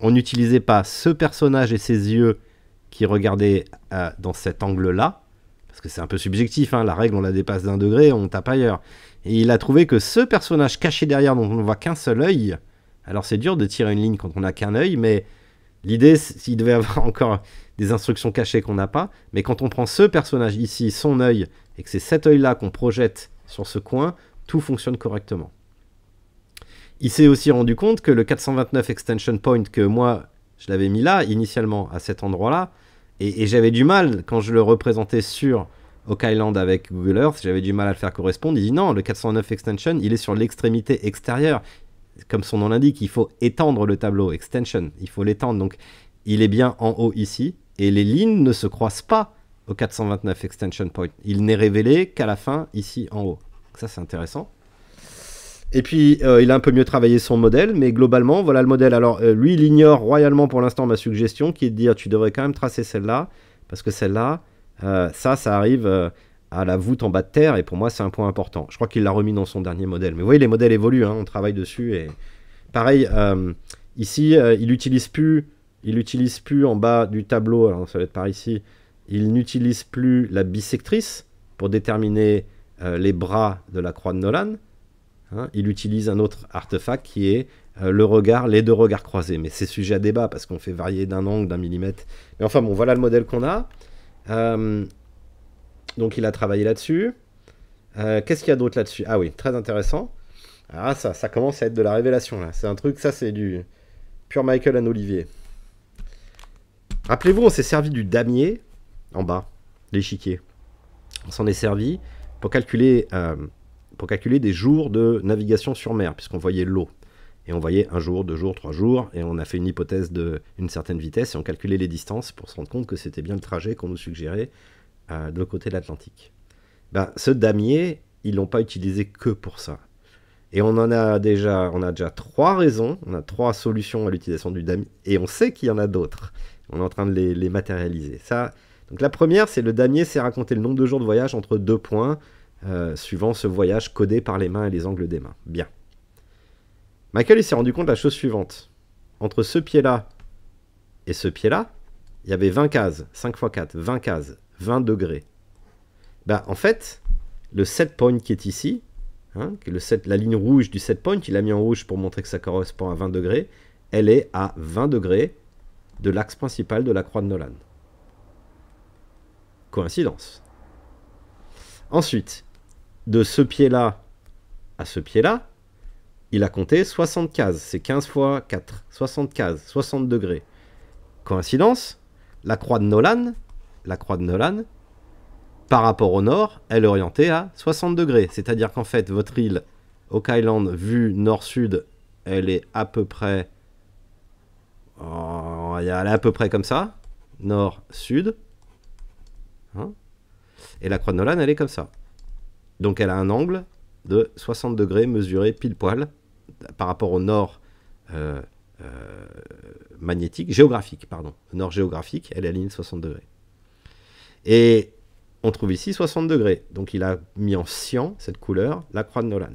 on n'utilisait pas ce personnage et ses yeux qui regardaient euh, dans cet angle-là, parce que c'est un peu subjectif, hein, la règle on la dépasse d'un degré, on tape ailleurs. Et il a trouvé que ce personnage caché derrière dont on ne voit qu'un seul œil, alors c'est dur de tirer une ligne quand on n'a qu'un œil, mais L'idée, s'il devait avoir encore des instructions cachées qu'on n'a pas, mais quand on prend ce personnage ici, son œil, et que c'est cet œil-là qu'on projette sur ce coin, tout fonctionne correctement. Il s'est aussi rendu compte que le 429 extension point que moi, je l'avais mis là, initialement, à cet endroit-là, et, j'avais du mal, quand je le représentais sur Oak Island avec Google Earth, j'avais du mal à le faire correspondre. Il dit non, le 409 extension, il est sur l'extrémité extérieure comme son nom l'indique, il faut étendre le tableau, extension, il faut l'étendre. Donc il est bien en haut ici, et les lignes ne se croisent pas au 429 extension point. Il n'est révélé qu'à la fin, ici en haut. ça c'est intéressant. Et puis, euh, il a un peu mieux travaillé son modèle, mais globalement, voilà le modèle. Alors, euh, lui, il ignore royalement pour l'instant ma suggestion, qui est de dire, tu devrais quand même tracer celle-là, parce que celle-là, euh, ça, ça arrive à la voûte en bas de terre, et pour moi c'est un point important. Je crois qu'il l'a remis dans son dernier modèle. Mais vous voyez, les modèles évoluent, hein, on travaille dessus. Et pareil, euh, ici, euh, il n'utilise plus, il utilise plus en bas du tableau, alors ça va être par ici, il n'utilise plus la bisectrice pour déterminer euh, les bras de la croix de Nolan. Hein, il utilise un autre artefact qui est le regard, les deux regards croisés. Mais c'est sujet à débat parce qu'on fait varier d'un angle, d'un millimètre. Mais enfin bon, voilà le modèle qu'on a. Euh, donc il a travaillé là-dessus. Euh, qu'est-ce qu'il y a d'autre là-dessus Ah oui, très intéressant. Ah ça, ça commence à être de la révélation là. C'est un truc, ça c'est du pur Michael et Olivier. Rappelez-vous, on s'est servi du damier en bas, l'échiquier. On s'en est servi pour calculer, euh, pour calculer des jours de navigation sur mer, puisqu'on voyait l'eau. Et on voyait un jour, deux jours, trois jours, et on a fait une hypothèse d'une certaine vitesse, et on calculait les distances pour se rendre compte que c'était bien le trajet qu'on nous suggérait euh, de l'autre côté de l'Atlantique. Ben, ce damier, ils l'ont pas utilisé que pour ça. Et on en a déjà, on a déjà trois raisons, on a trois solutions à l'utilisation du damier, et on sait qu'il y en a d'autres. On est en train de les, matérialiser. Ça, donc la première, c'est le damier, c'est raconter le nombre de jours de voyage entre deux points, euh, suivant ce voyage codé par les mains et les angles des mains. Bien. Michael, il s'est rendu compte de la chose suivante. Entre ce pied-là et ce pied-là, il y avait 20 cases, 5 x 4, 20 cases. 20 degrés. Bah, en fait, le set point qui est ici, hein, que le set, la ligne rouge du set point, il a mis en rouge pour montrer que ça correspond à 20 degrés, elle est à 20 degrés de l'axe principal de la croix de Nolan. Coïncidence. Ensuite, de ce pied-là à ce pied-là, il a compté 60 cases. C'est 15 fois 4. 75, cases, 60 degrés. Coïncidence, la croix de Nolan, la croix de Nolan, par rapport au nord, elle est orientée à 60 degrés. C'est-à-dire qu'en fait, votre île, au Island, vue nord-sud, elle est à peu près. Oh, à peu près comme ça. Nord-sud. Hein. et la croix de Nolan, elle est comme ça. Donc elle a un angle de 60 degrés mesuré pile poil par rapport au nord euh, euh, magnétique, géographique, pardon. Nord géographique, elle est aligne 60 degrés. Et on trouve ici 60 degrés. Donc il a mis en cyan, cette couleur, la croix de Nolan.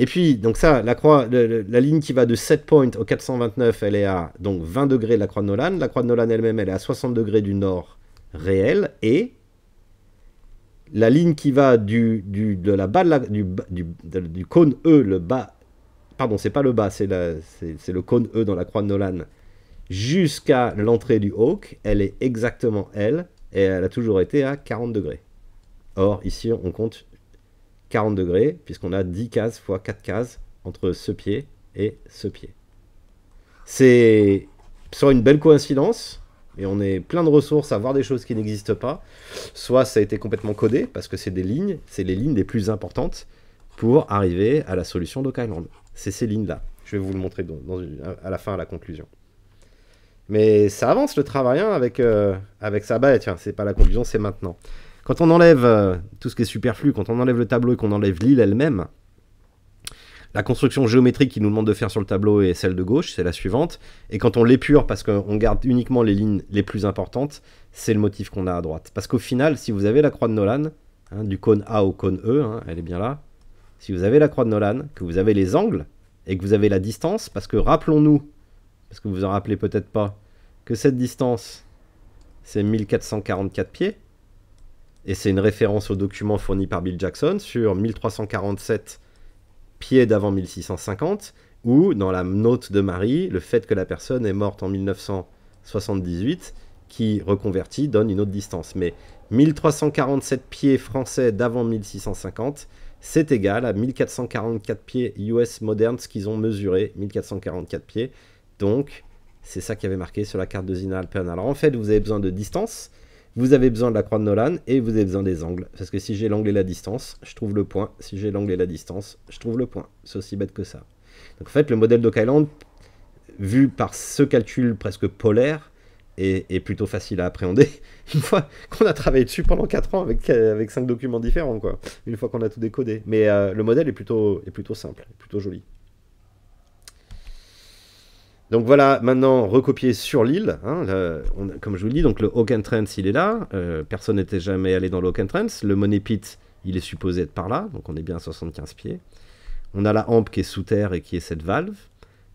Et puis, donc ça, la, ligne qui va de 7 point au 429, elle est à donc 20 degrés de la croix de Nolan. La croix de Nolan elle-même, elle est à 60 degrés du nord réel. Et la ligne qui va du, du de la bas du, du, cône E, le bas... Pardon, c'est pas le bas, c'est le cône E dans la croix de Nolan jusqu'à l'entrée du Hawk, elle est exactement elle, et elle a toujours été à 40 degrés. Or, ici, on compte 40 degrés, puisqu'on a 10 cases fois 4 cases entre ce pied et ce pied. C'est soit une belle coïncidence, et on est plein de ressources à voir des choses qui n'existent pas, soit ça a été complètement codé, parce que c'est des lignes, c'est les lignes les plus importantes pour arriver à la solution d'Oak Island. C'est ces lignes-là. Je vais vous le montrer dans, à la fin, à la conclusion. Mais ça avance le travail hein, avec, sa euh, avec tiens, c'est pas la conclusion, c'est maintenant. Quand on enlève euh, tout ce qui est superflu, quand on enlève le tableau et qu'on enlève l'île elle-même, la construction géométrique qu'il nous demande de faire sur le tableau est celle de gauche, c'est la suivante. Et quand on l'épure parce qu'on garde uniquement les lignes les plus importantes, c'est le motif qu'on a à droite. Parce qu'au final, si vous avez la croix de Nolan, hein, du cône A au cône E, hein, elle est bien là. Si vous avez la croix de Nolan, que vous avez les angles et que vous avez la distance, parce que rappelons-nous parce que vous vous en rappelez peut-être pas, que cette distance, c'est 1444 pieds, et c'est une référence au document fourni par Bill Jackson sur 1347 pieds d'avant 1650, ou dans la note de Marie, le fait que la personne est morte en 1978, qui reconvertit donne une autre distance. Mais 1347 pieds français d'avant 1650, c'est égal à 1444 pieds US modernes, ce qu'ils ont mesuré, 1444 pieds, donc, c'est ça qui avait marqué sur la carte de Zina Alors en fait, vous avez besoin de distance, vous avez besoin de la croix de Nolan et vous avez besoin des angles. Parce que si j'ai l'angle et la distance, je trouve le point. Si j'ai l'angle et la distance, je trouve le point. C'est aussi bête que ça. Donc en fait, le modèle de Island, vu par ce calcul presque polaire, est, plutôt facile à appréhender. Une fois qu'on a travaillé dessus pendant 4 ans avec, avec 5 documents différents, quoi. Une fois qu'on a tout décodé. Mais euh, le modèle est plutôt, est plutôt simple, plutôt joli. Donc voilà, maintenant recopié sur l'île. Hein, comme je vous le dis, donc le Hawk Entrance, il est là. Euh, personne n'était jamais allé dans le Hawk Le Money Pit, il est supposé être par là. Donc on est bien à 75 pieds. On a la hampe qui est sous terre et qui est cette valve.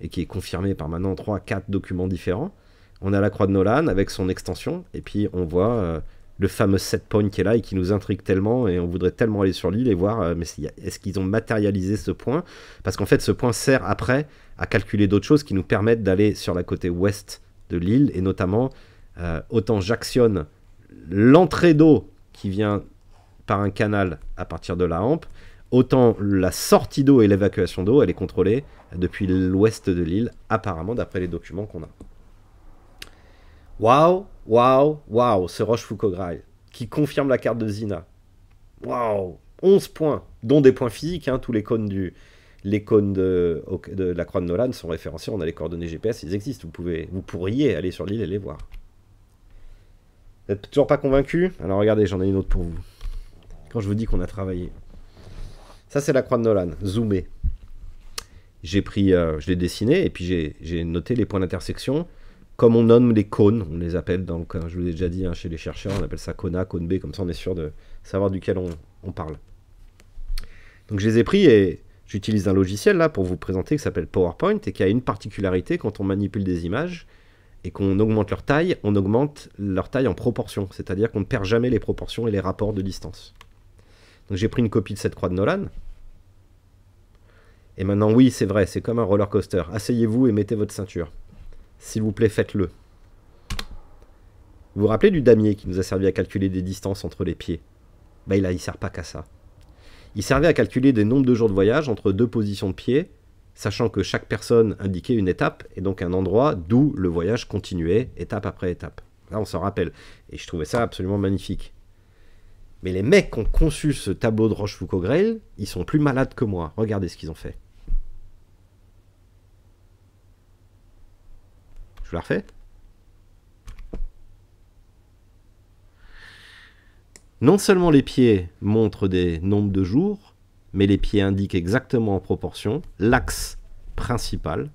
Et qui est confirmée par maintenant 3-4 documents différents. On a la croix de Nolan avec son extension. Et puis on voit euh, le fameux set point qui est là et qui nous intrigue tellement. Et on voudrait tellement aller sur l'île et voir euh, est-ce qu'ils ont matérialisé ce point Parce qu'en fait, ce point sert après à calculer d'autres choses qui nous permettent d'aller sur la côté ouest de l'île, et notamment, autant euh, j'actionne l'entrée d'eau qui vient par un canal à partir de la hampe, autant la sortie d'eau et l'évacuation d'eau, elle est contrôlée depuis l'ouest de l'île, apparemment d'après les documents qu'on a. Waouh, waouh, waouh, ce Rochefoucauld Grail, qui confirme la carte de Zina. Waouh, 11 points, dont des points physiques, hein, tous les cônes du, les cônes de, la Croix de Nolan sont référencés, on a les coordonnées GPS, ils existent, vous, pouvez, vous pourriez aller sur l'île et les voir. Vous n'êtes toujours pas convaincu Alors regardez, j'en ai une autre pour vous. Quand je vous dis qu'on a travaillé. Ça c'est la Croix de Nolan, Zoomé. J'ai pris, euh, je l'ai dessiné et puis j'ai noté les points d'intersection. Comme on nomme les cônes, on les appelle, dans le, je vous l'ai déjà dit hein, chez les chercheurs, on appelle ça cône A, cône B, comme ça on est sûr de savoir duquel on parle. Donc je les ai pris et J'utilise un logiciel là pour vous présenter qui s'appelle PowerPoint et qui a une particularité quand on manipule des images et qu'on augmente leur taille, on augmente leur taille en proportion, c'est-à-dire qu'on ne perd jamais les proportions et les rapports de distance. Donc j'ai pris une copie de cette croix de Nolan. Et maintenant, oui, c'est vrai, c'est comme un roller coaster. Asseyez-vous et mettez votre ceinture. S'il vous plaît, faites-le. Vous vous rappelez du damier qui nous a servi à calculer des distances entre les pieds Il ben, là, il sert pas qu'à ça. Il servait à calculer des nombres de jours de voyage entre deux positions de pied, sachant que chaque personne indiquait une étape et donc un endroit d'où le voyage continuait étape après étape. Là, on s'en rappelle. Et je trouvais ça absolument magnifique. Mais les mecs qui ont conçu ce tableau de Rochefoucauld-Grail, ils sont plus malades que moi. Regardez ce qu'ils ont fait. Je vous la refais Non seulement les pieds montrent des nombres de jours, mais les pieds indiquent exactement en proportion l'axe principal,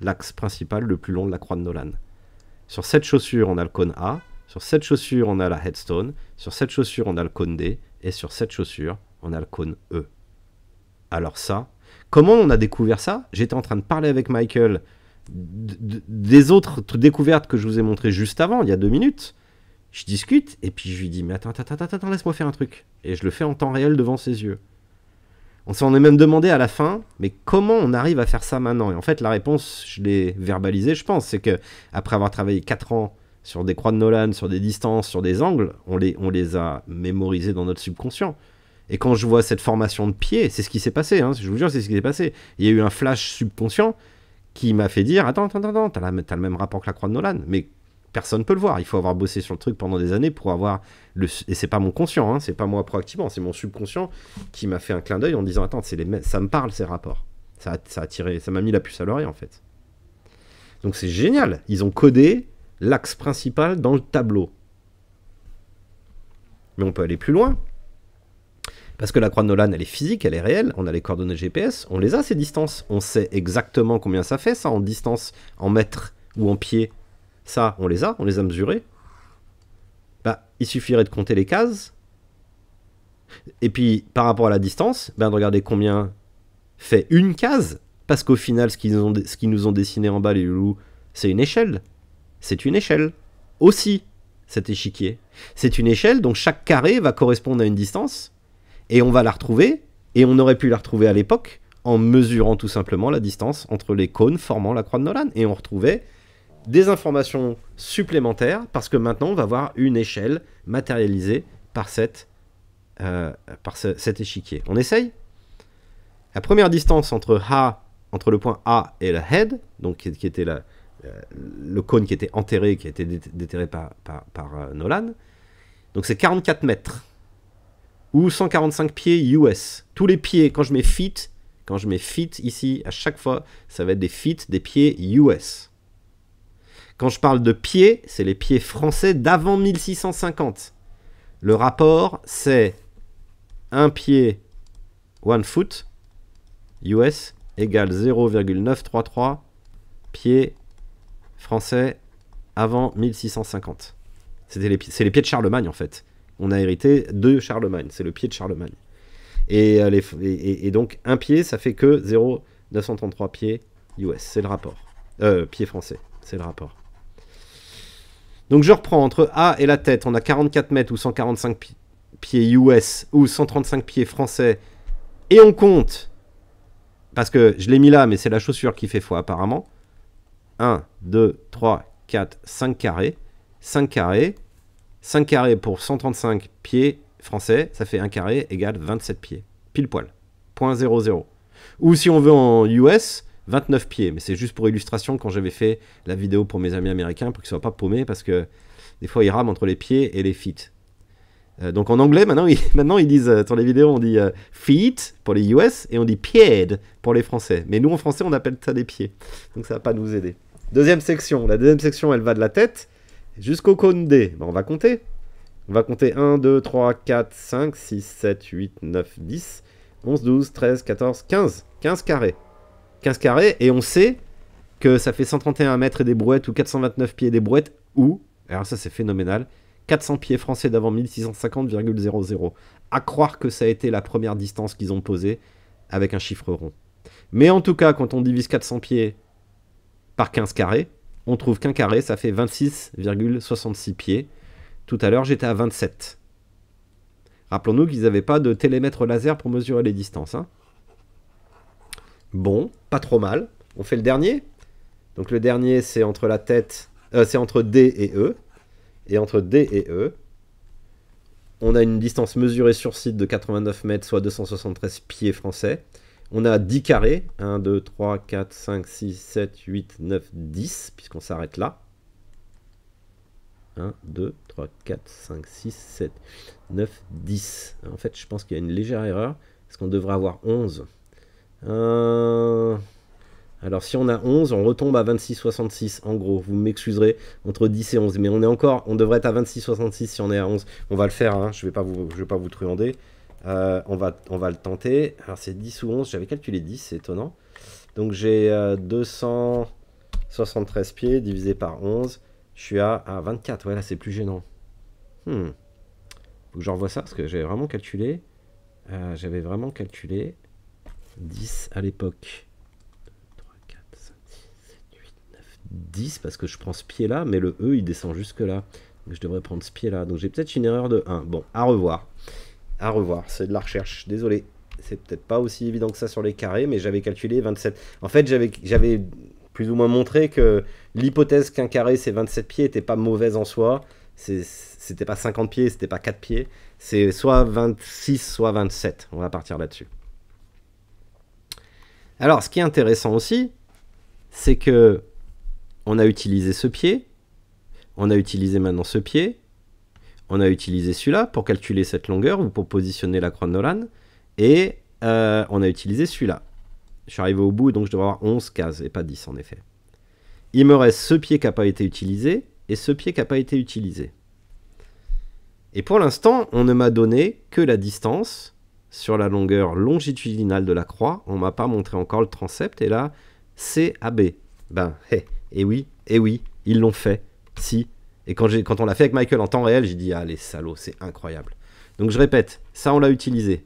l'axe principal le plus long de la croix de Nolan. Sur cette chaussure, on a le cône A, sur cette chaussure, on a la headstone, sur cette chaussure, on a le cône D, et sur cette chaussure, on a le cône E. Alors ça, comment on a découvert ça J'étais en train de parler avec Michael des autres découvertes que je vous ai montrées juste avant, il y a deux minutes. Je discute et puis je lui dis mais attends attends attends laisse-moi faire un truc et je le fais en temps réel devant ses yeux. On s'en est même demandé à la fin, mais comment on arrive à faire ça maintenant Et en fait, la réponse, je l'ai verbalisée, je pense, c'est que après avoir travaillé 4 ans sur des croix de Nolan, sur des distances, sur des angles, on les, on les a mémorisés dans notre subconscient. Et quand je vois cette formation de pied, c'est ce qui s'est passé, hein, je vous jure, c'est ce qui s'est passé. Il y a eu un flash subconscient qui m'a fait dire Attends, attends, attends, t'as le même rapport que la croix de Nolan, mais personne peut le voir. Il faut avoir bossé sur le truc pendant des années pour avoir le. Et c'est pas mon conscient, hein, c'est pas moi proactivement, c'est mon subconscient qui m'a fait un clin d'œil en disant attends, c'est les ça me parle ces rapports. Ça, ça a tiré, ça m'a mis la puce à l'oreille en fait. Donc c'est génial. Ils ont codé l'axe principal dans le tableau. Mais on peut aller plus loin. Parce que la croix de Nolan, elle est physique, elle est réelle, on a les coordonnées GPS, on les a ces distances, on sait exactement combien ça fait ça en distance, en mètres ou en pieds ça, on les a, on les a mesurés. Bah, il suffirait de compter les cases. Et puis, par rapport à la distance, bah, de regarder combien fait une case. Parce qu'au final, ce qu'ils, ont, ce qu'ils nous ont dessiné en bas, les loulous, c'est une échelle. C'est une échelle. Aussi, cet échiquier. C'est une échelle, dont chaque carré va correspondre à une distance. Et on va la retrouver, et on aurait pu la retrouver à l'époque, en mesurant tout simplement la distance entre les cônes formant la croix de Nolan. Et on retrouvait des informations supplémentaires parce que maintenant on va voir une échelle matérialisée par, cette, euh, par cet échiquier. On essaye La première distance entre, entre le point A et la head, donc qui, était euh, le cône qui était enterré, qui a été déterré par, euh, Nolan, donc c'est 44 mètres ou 145 pieds US. Tous les pieds, quand je mets feet, quand je mets feet ici, à chaque fois, ça va être des feet, des pieds US. Quand je parle de pieds, c'est les pieds français d'avant 1650. Le rapport, c'est un pied, one foot, US égale 0,933 pieds français avant 1650. C'était les, c'est les pieds de Charlemagne en fait. On a hérité de Charlemagne, c'est le pied de Charlemagne. Et, euh, donc un pied, ça fait que 0,933 pieds US, c'est le rapport. Euh, pieds français, c'est le rapport. Donc je reprends, entre A et la tête, on a 44 mètres ou 145 pieds US ou 135 pieds français. Et on compte, parce que je l'ai mis là, mais c'est la chaussure qui fait foi apparemment. 1, 2, 3, 4, 5 carrés. 5 carrés. 5 carrés pour 135 pieds français, ça fait 1 carré égale 27 pieds. Pile poil. 0,0. Ou si on veut en US, 29 pieds, mais c'est juste pour illustration quand j'avais fait la vidéo pour mes amis américains, pour qu'ils ne soient pas paumés, parce que des fois ils rament entre les pieds et les feet. Euh, donc en anglais, maintenant ils, maintenant, ils disent, euh, sur les vidéos, on dit euh, feet pour les US et on dit pied pour les Français. Mais nous en français, on appelle ça des pieds. Donc ça va pas nous aider. Deuxième section. La deuxième section, elle va de la tête jusqu'au cône D. on va compter. On va compter 1, 2, 3, 4, 5, 6, 7, 8, 9, 10, 11, 12, 13, 14, 15. 15 carrés. 15 carrés, et on sait que ça fait 131 mètres et des brouettes, ou 429 pieds et des brouettes, ou, alors ça c'est phénoménal, 400 pieds français d'avant 1650,00. À croire que ça a été la première distance qu'ils ont posée avec un chiffre rond. Mais en tout cas, quand on divise 400 pieds par 15 carrés, on trouve qu'un carré, ça fait 26,66 pieds. Tout à l'heure, j'étais à 27. Rappelons-nous qu'ils n'avaient pas de télémètre laser pour mesurer les distances. Hein. Bon, pas trop mal. On fait le dernier. Donc le dernier, c'est entre la tête, euh, c'est entre D et E. Et entre D et E, on a une distance mesurée sur site de 89 mètres, soit 273 pieds français. On a 10 carrés, 1, 2, 3, 4, 5, 6, 7, 8, 9, 10, puisqu'on s'arrête là. 1, 2, 3, 4, 5, 6, 7, 9, 10. En fait, je pense qu'il y a une légère erreur, parce qu'on devrait avoir 11. Euh, alors si on a 11, on retombe à 26,66 en gros. Vous m'excuserez entre 10 et 11. Mais on est encore, on devrait être à 26,66 si on est à 11. On va le faire, hein. je ne vais, pas vous, vais pas vous truander. Euh, on, va, on va le tenter. Alors c'est 10 ou 11, j'avais calculé 10, c'est étonnant. Donc j'ai 273 euh, pieds divisé par 11. Je suis à, à 24, ouais là c'est plus gênant. Hmm. Faut que j'envoie ça parce que j'avais vraiment calculé. j'avais vraiment calculé. 10 à l'époque. 3, 4, 5, 6, 7, 8, 9, 10 parce que je prends ce pied là, mais le E il descend jusque là. Donc je devrais prendre ce pied là. Donc j'ai peut-être une erreur de 1. Bon, à revoir. À revoir, c'est de la recherche, désolé. C'est peut-être pas aussi évident que ça sur les carrés, mais j'avais calculé 27. En fait, j'avais plus ou moins montré que l'hypothèse qu'un carré c'est 27 pieds n'était pas mauvaise en soi. C'était pas 50 pieds, c'était pas 4 pieds. C'est soit 26, soit 27. On va partir là-dessus. Alors, ce qui est intéressant aussi, c'est que on a utilisé ce pied, on a utilisé maintenant ce pied, on a utilisé celui-là pour calculer cette longueur ou pour positionner la croix de Nolan, et euh, on a utilisé celui-là. Je suis arrivé au bout, donc je devrais avoir 11 cases et pas 10 en effet. Il me reste ce pied qui n'a pas été utilisé et ce pied qui n'a pas été utilisé. Et pour l'instant, on ne m'a donné que la distance sur la longueur longitudinale de la croix. On m'a pas montré encore le transept. Et là, B. Ben, hé, eh, eh, oui, et eh oui, ils l'ont fait. Si. Et quand, on l'a fait avec Michael en temps réel, j'ai dit, ah les salauds, c'est incroyable. Donc je répète, ça on l'a utilisé.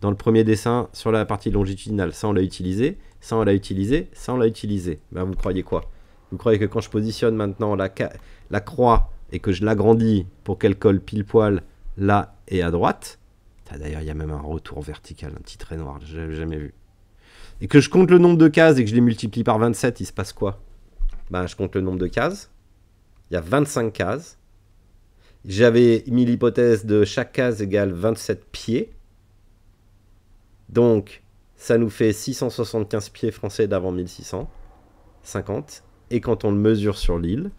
Dans le premier dessin, sur la partie longitudinale, ça on l'a utilisé, ça on l'a utilisé, ça on l'a utilisé. Ben vous croyez quoi Vous croyez que quand je positionne maintenant la croix et que je l'agrandis pour qu'elle colle pile poil là et à droite, D'ailleurs, il y a même un retour vertical, un petit trait noir, je jamais vu. Et que je compte le nombre de cases et que je les multiplie par 27, il se passe quoi ben, Je compte le nombre de cases. Il y a 25 cases. J'avais mis l'hypothèse de chaque case égale 27 pieds. Donc, ça nous fait 675 pieds français d'avant 1650. Et quand on le mesure sur l'île,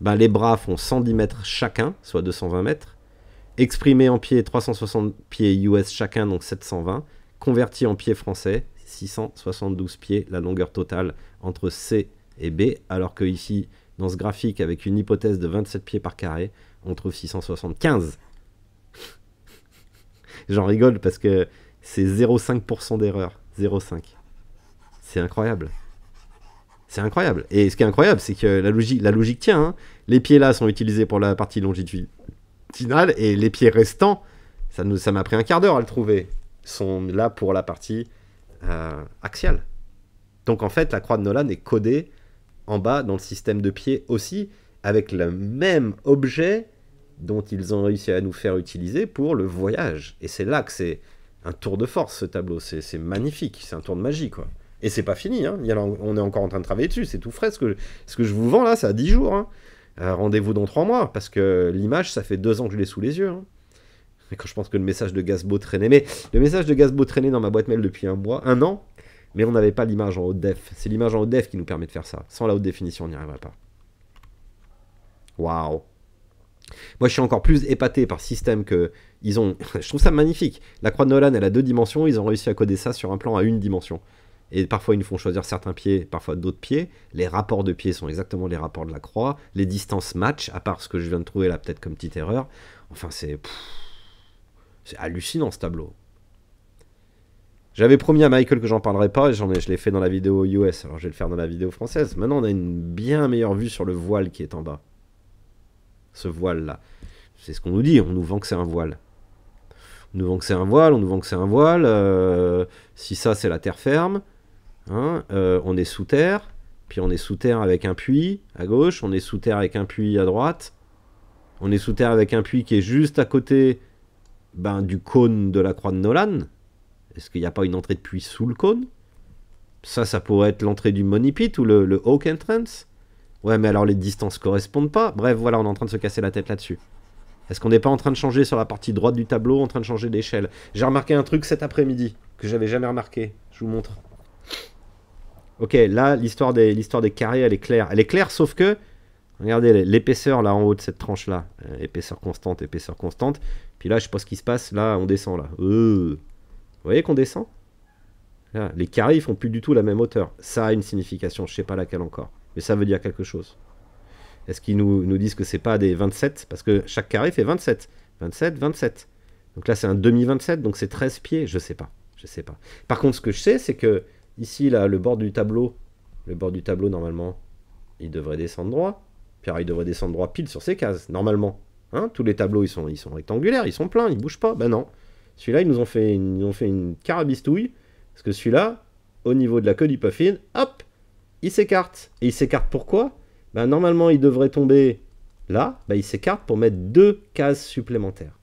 ben, les bras font 110 mètres chacun, soit 220 mètres exprimé en pieds 360 pieds US chacun, donc 720, converti en pieds français, 672 pieds la longueur totale entre C et B, alors que ici, dans ce graphique, avec une hypothèse de 27 pieds par carré, on trouve 675. J'en rigole parce que c'est 0,5% d'erreur. 0,5. C'est incroyable. C'est incroyable. Et ce qui est incroyable, c'est que la logique, la logique tient. Hein. Les pieds là sont utilisés pour la partie longitude, et les pieds restants, ça nous, ça m'a pris un quart d'heure à le trouver, sont là pour la partie euh, axiale. Donc en fait, la croix de Nolan est codée en bas dans le système de pieds aussi, avec le même objet dont ils ont réussi à nous faire utiliser pour le voyage. Et c'est là que c'est un tour de force ce tableau, c'est magnifique, c'est un tour de magie quoi. Et c'est pas fini, hein. on est encore en train de travailler dessus, c'est tout frais. Ce que, je vous vends là, ça a 10 jours. Hein rendez-vous dans trois mois, parce que l'image, ça fait deux ans que je l'ai sous les yeux. Hein. quand je pense que le message de Gazbo traînait, mais le message de Gazbo traînait dans ma boîte mail depuis un mois, un an, mais on n'avait pas l'image en haute def. C'est l'image en haute def qui nous permet de faire ça. Sans la haute définition, on n'y arriverait pas. Waouh. Moi, je suis encore plus épaté par système que ils ont. je trouve ça magnifique. La croix de Nolan, elle a deux dimensions. Ils ont réussi à coder ça sur un plan à une dimension et parfois ils nous font choisir certains pieds, parfois d'autres pieds. Les rapports de pieds sont exactement les rapports de la croix. Les distances match, à part ce que je viens de trouver là, peut-être comme petite erreur. Enfin, c'est. C'est hallucinant ce tableau. J'avais promis à Michael que j'en parlerais pas, et j'en ai, je l'ai fait dans la vidéo US, alors je vais le faire dans la vidéo française. Maintenant, on a une bien meilleure vue sur le voile qui est en bas. Ce voile-là. C'est ce qu'on nous dit, on nous vend que c'est un voile. On nous vend que c'est un voile, on nous vend que c'est un voile. Euh, si ça, c'est la terre ferme. Hein, euh, on est sous terre, puis on est sous terre avec un puits à gauche, on est sous terre avec un puits à droite, on est sous terre avec un puits qui est juste à côté ben, du cône de la croix de Nolan. Est-ce qu'il n'y a pas une entrée de puits sous le cône Ça, ça pourrait être l'entrée du Money Pit ou le, le Hawk Entrance. Ouais, mais alors les distances correspondent pas. Bref, voilà, on est en train de se casser la tête là-dessus. Est-ce qu'on n'est pas en train de changer sur la partie droite du tableau, en train de changer d'échelle J'ai remarqué un truc cet après-midi que j'avais jamais remarqué. Je vous montre. Ok, là, l'histoire des, carrés, elle est claire. Elle est claire, sauf que, regardez l'épaisseur là en haut de cette tranche là. Euh, épaisseur constante, épaisseur constante. Puis là, je sais pas ce qui se passe. Là, on descend là. Euh. Vous voyez qu'on descend Les carrés, ils font plus du tout la même hauteur. Ça a une signification, je sais pas laquelle encore. Mais ça veut dire quelque chose. Est-ce qu'ils nous, nous disent que c'est pas des 27 Parce que chaque carré fait 27. 27, 27. Donc là, c'est un demi-27, donc c'est 13 pieds. Je sais pas. Je sais pas. Par contre, ce que je sais, c'est que Ici, là, le bord du tableau, le bord du tableau, normalement, il devrait descendre droit. Pierre, il devrait descendre droit pile sur ses cases, normalement. Hein, tous les tableaux, ils sont, ils sont rectangulaires, ils sont pleins, ils bougent pas. Ben non. Celui-là, ils nous ont fait une, ont fait une carabistouille. Parce que celui-là, au niveau de la queue du puffin, hop, il s'écarte. Et il s'écarte pourquoi ben, Normalement, il devrait tomber là. Ben, il s'écarte pour mettre deux cases supplémentaires.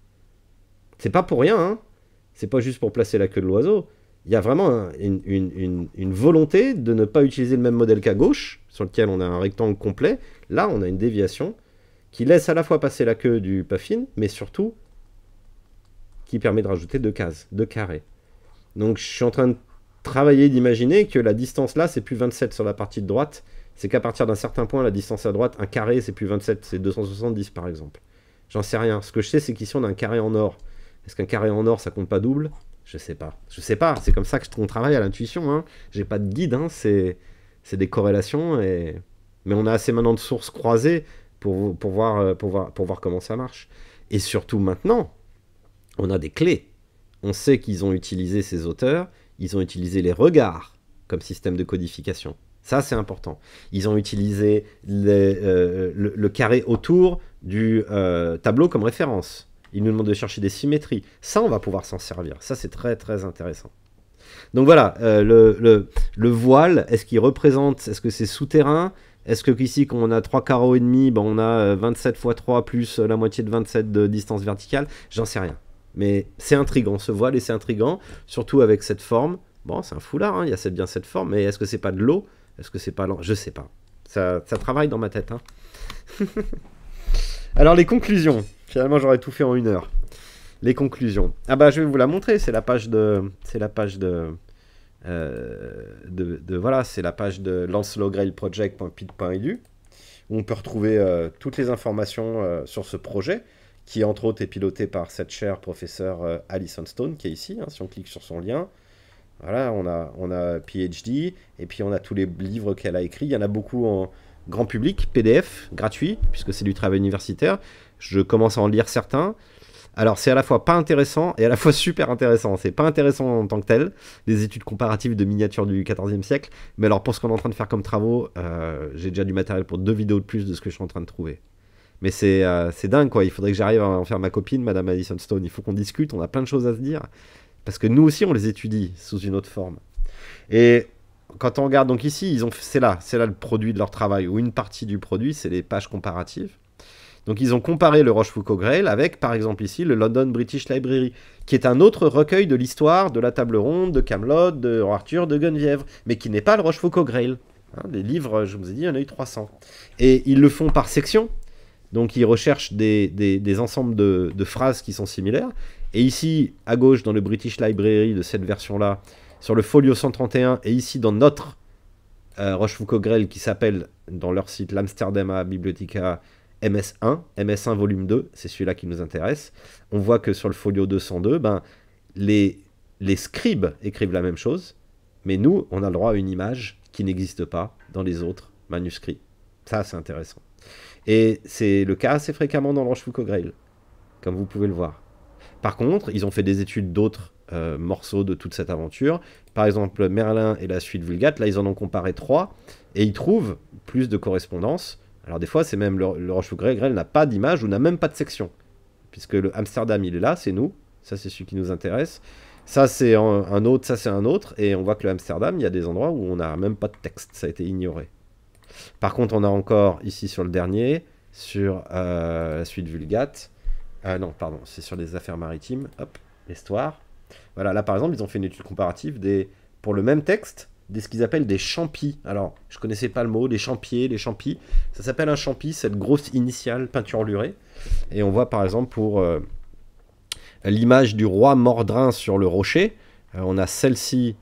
C'est pas pour rien, hein C'est pas juste pour placer la queue de l'oiseau il y a vraiment une, volonté de ne pas utiliser le même modèle qu'à gauche, sur lequel on a un rectangle complet. Là, on a une déviation qui laisse à la fois passer la queue du Puffin, mais surtout qui permet de rajouter deux cases, deux carrés. Donc je suis en train de travailler d'imaginer que la distance là, c'est plus 27 sur la partie de droite. C'est qu'à partir d'un certain point, la distance à droite, un carré, c'est plus 27, c'est 270 par exemple. J'en sais rien. Ce que je sais, c'est qu'ici, on a un carré en or. Est-ce qu'un carré en or, ça compte pas double je sais pas. Je sais pas. C'est comme ça que on travaille à l'intuition. Je hein. J'ai pas de guide. Hein. C'est des corrélations. Mais on a assez maintenant de sources croisées pour, euh, pour, voir, pour voir comment ça marche. Et surtout maintenant, on a des clés. On sait qu'ils ont utilisé ces auteurs. Ils ont utilisé les regards comme système de codification. Ça, c'est important. Ils ont utilisé euh, le, carré autour du euh, tableau comme référence. Il nous demande de chercher des symétries. Ça, on va pouvoir s'en servir. Ça, c'est très très intéressant. Donc voilà, euh, le, voile, est-ce qu'il représente, est-ce que c'est souterrain Est-ce que ici, quand on a 3 carreaux et demi, ben, on a 27 x 3 plus euh, la moitié de 27 de distance verticale J'en sais rien. Mais c'est intrigant, ce voile, et c'est intrigant, surtout avec cette forme. Bon, c'est un foulard, hein, il y a cette, bien cette forme, mais est-ce que c'est pas de l'eau Est-ce que c'est pas l'eau Je sais pas. Ça, travaille dans ma tête. Hein. Alors les conclusions. Finalement, j'aurais tout fait en une heure. Les conclusions. Ah bah je vais vous la montrer. C'est la page de. C'est la page de. Euh, de, voilà, c'est la page de lancelotgrailproject.pid.edu où on peut retrouver euh, toutes les informations euh, sur ce projet qui entre autres est piloté par cette chère professeure Alison Stone qui est ici. Hein, si on clique sur son lien, voilà, on a on a PhD et puis on a tous les livres qu'elle a écrits. Il y en a beaucoup en, grand public, PDF, gratuit, puisque c'est du travail universitaire. Je commence à en lire certains. Alors c'est à la fois pas intéressant et à la fois super intéressant. C'est pas intéressant en tant que tel, les études comparatives de miniatures du XIVe siècle, mais alors pour ce qu'on est en train de faire comme travaux, euh, j'ai déjà du matériel pour deux vidéos de plus de ce que je suis en train de trouver. Mais c'est euh, dingue quoi, il faudrait que j'arrive à en faire ma copine, Madame Addison Stone, il faut qu'on discute, on a plein de choses à se dire, parce que nous aussi on les étudie sous une autre forme. Et quand on regarde donc ici, ils ont, c'est là, c'est là le produit de leur travail ou une partie du produit, c'est les pages comparatives. Donc ils ont comparé le Rochefoucauld Grail avec, par exemple ici, le London British Library, qui est un autre recueil de l'histoire de la Table Ronde, de Camelot, de Arthur, de Geneviève, mais qui n'est pas le Rochefoucauld Grail. Des hein, livres, je vous ai dit, un œil 300. Et ils le font par section. Donc ils recherchent des, des, des ensembles de, de, phrases qui sont similaires. Et ici, à gauche, dans le British Library de cette version-là, sur le folio 131 et ici dans notre rochefoucault euh, rochefoucauld qui s'appelle dans leur site l'Amsterdam Bibliotheca MS1, MS1 volume 2, c'est celui-là qui nous intéresse. On voit que sur le folio 202, ben, les, les scribes écrivent la même chose, mais nous, on a le droit à une image qui n'existe pas dans les autres manuscrits. Ça, c'est intéressant. Et c'est le cas assez fréquemment dans le rochefoucauld comme vous pouvez le voir. Par contre, ils ont fait des études d'autres euh, morceaux de toute cette aventure. Par exemple, Merlin et la suite Vulgate, là, ils en ont comparé trois, et ils trouvent plus de correspondances. Alors, des fois, c'est même le, le Roche n'a pas d'image ou n'a même pas de section. Puisque le Amsterdam, il est là, c'est nous. Ça, c'est celui qui nous intéresse. Ça, c'est un, autre, ça, c'est un autre. Et on voit que le Amsterdam, il y a des endroits où on n'a même pas de texte. Ça a été ignoré. Par contre, on a encore ici sur le dernier, sur euh, la suite Vulgate. Ah non, pardon, c'est sur les affaires maritimes. Hop, l'histoire. Voilà, là par exemple, ils ont fait une étude comparative des, pour le même texte des ce qu'ils appellent des champis. Alors, je connaissais pas le mot, des champiers, les champis. Ça s'appelle un champi, cette grosse initiale peinture lurée. Et on voit par exemple pour euh, l'image du roi Mordrin sur le rocher, euh, on a celle-ci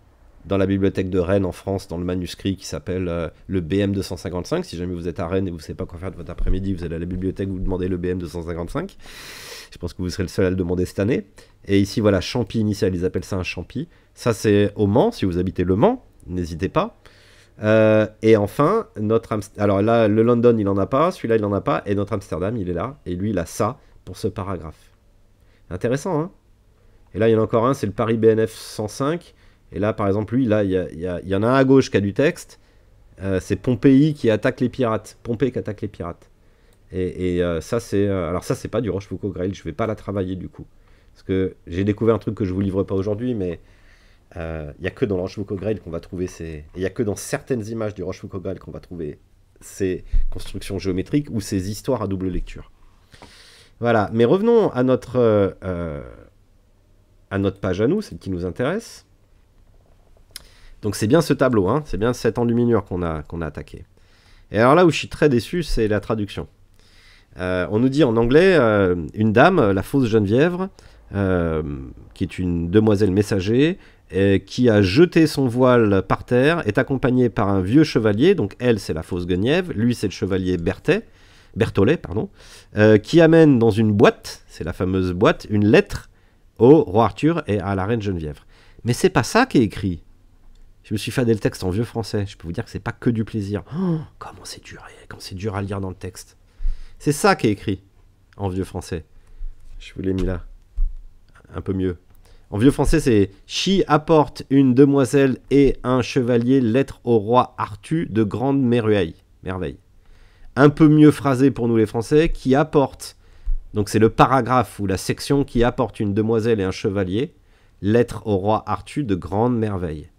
dans la bibliothèque de Rennes en France, dans le manuscrit qui s'appelle euh, le BM255. Si jamais vous êtes à Rennes et vous ne savez pas quoi faire de votre après-midi, vous allez à la bibliothèque, vous demandez le BM255. Je pense que vous serez le seul à le demander cette année. Et ici, voilà, champi initial, ils appellent ça un champi. Ça, c'est au Mans, si vous habitez le Mans, n'hésitez pas. Euh, et enfin, notre alors là, le London, il en a pas, celui-là, il en a pas, et notre Amsterdam, il est là, et lui, il a ça pour ce paragraphe. Intéressant, hein Et là, il y en a encore un, c'est le Paris BNF 105. Et là, par exemple, lui, là, il y, y, en a un à gauche qui a du texte. Euh, c'est Pompéi qui attaque les pirates. Pompéi qui attaque les pirates. Et, euh, ça, c'est. Euh, alors, ça, c'est pas du Rochefoucauld Grail. Je vais pas la travailler du coup. Parce que j'ai découvert un truc que je vous livre pas aujourd'hui, mais il y a que dans Rochefoucauld qu'on va trouver ces. Il y a que dans certaines images du Rochefoucauld Grail qu'on va trouver ces constructions géométriques ou ces histoires à double lecture. Voilà. Mais revenons à notre. à notre page à nous, celle qui nous intéresse. Donc c'est bien ce tableau, hein. c'est bien cette enluminure qu'on a, qu'on a attaqué. Et alors là où je suis très déçu, c'est la traduction. Euh, on nous dit en anglais, euh, une dame, la fausse Geneviève, euh, qui est une demoiselle messager, qui a jeté son voile par terre, est accompagnée par un vieux chevalier, donc elle c'est la fausse Geneviève, lui c'est le chevalier Berthet, Berthollet, pardon, qui amène dans une boîte, c'est la fameuse boîte, une lettre au roi Arthur et à la reine Geneviève. Mais c'est pas ça qui est écrit. Je me suis fait le texte en vieux français. Je peux vous dire que c'est pas que du plaisir. Oh, comment c'est dur, eh, comment c'est dur à lire dans le texte. C'est ça qui est écrit en vieux français. Je vous l'ai mis là, un peu mieux. En vieux français, c'est Chi apporte une demoiselle et un chevalier lettre au roi Arthur de grande merveille. Merveille. Un peu mieux phrasé pour nous les Français, qui apporte. Donc c'est le paragraphe ou la section qui apporte une demoiselle et un chevalier lettre au roi Arthur de grande merveille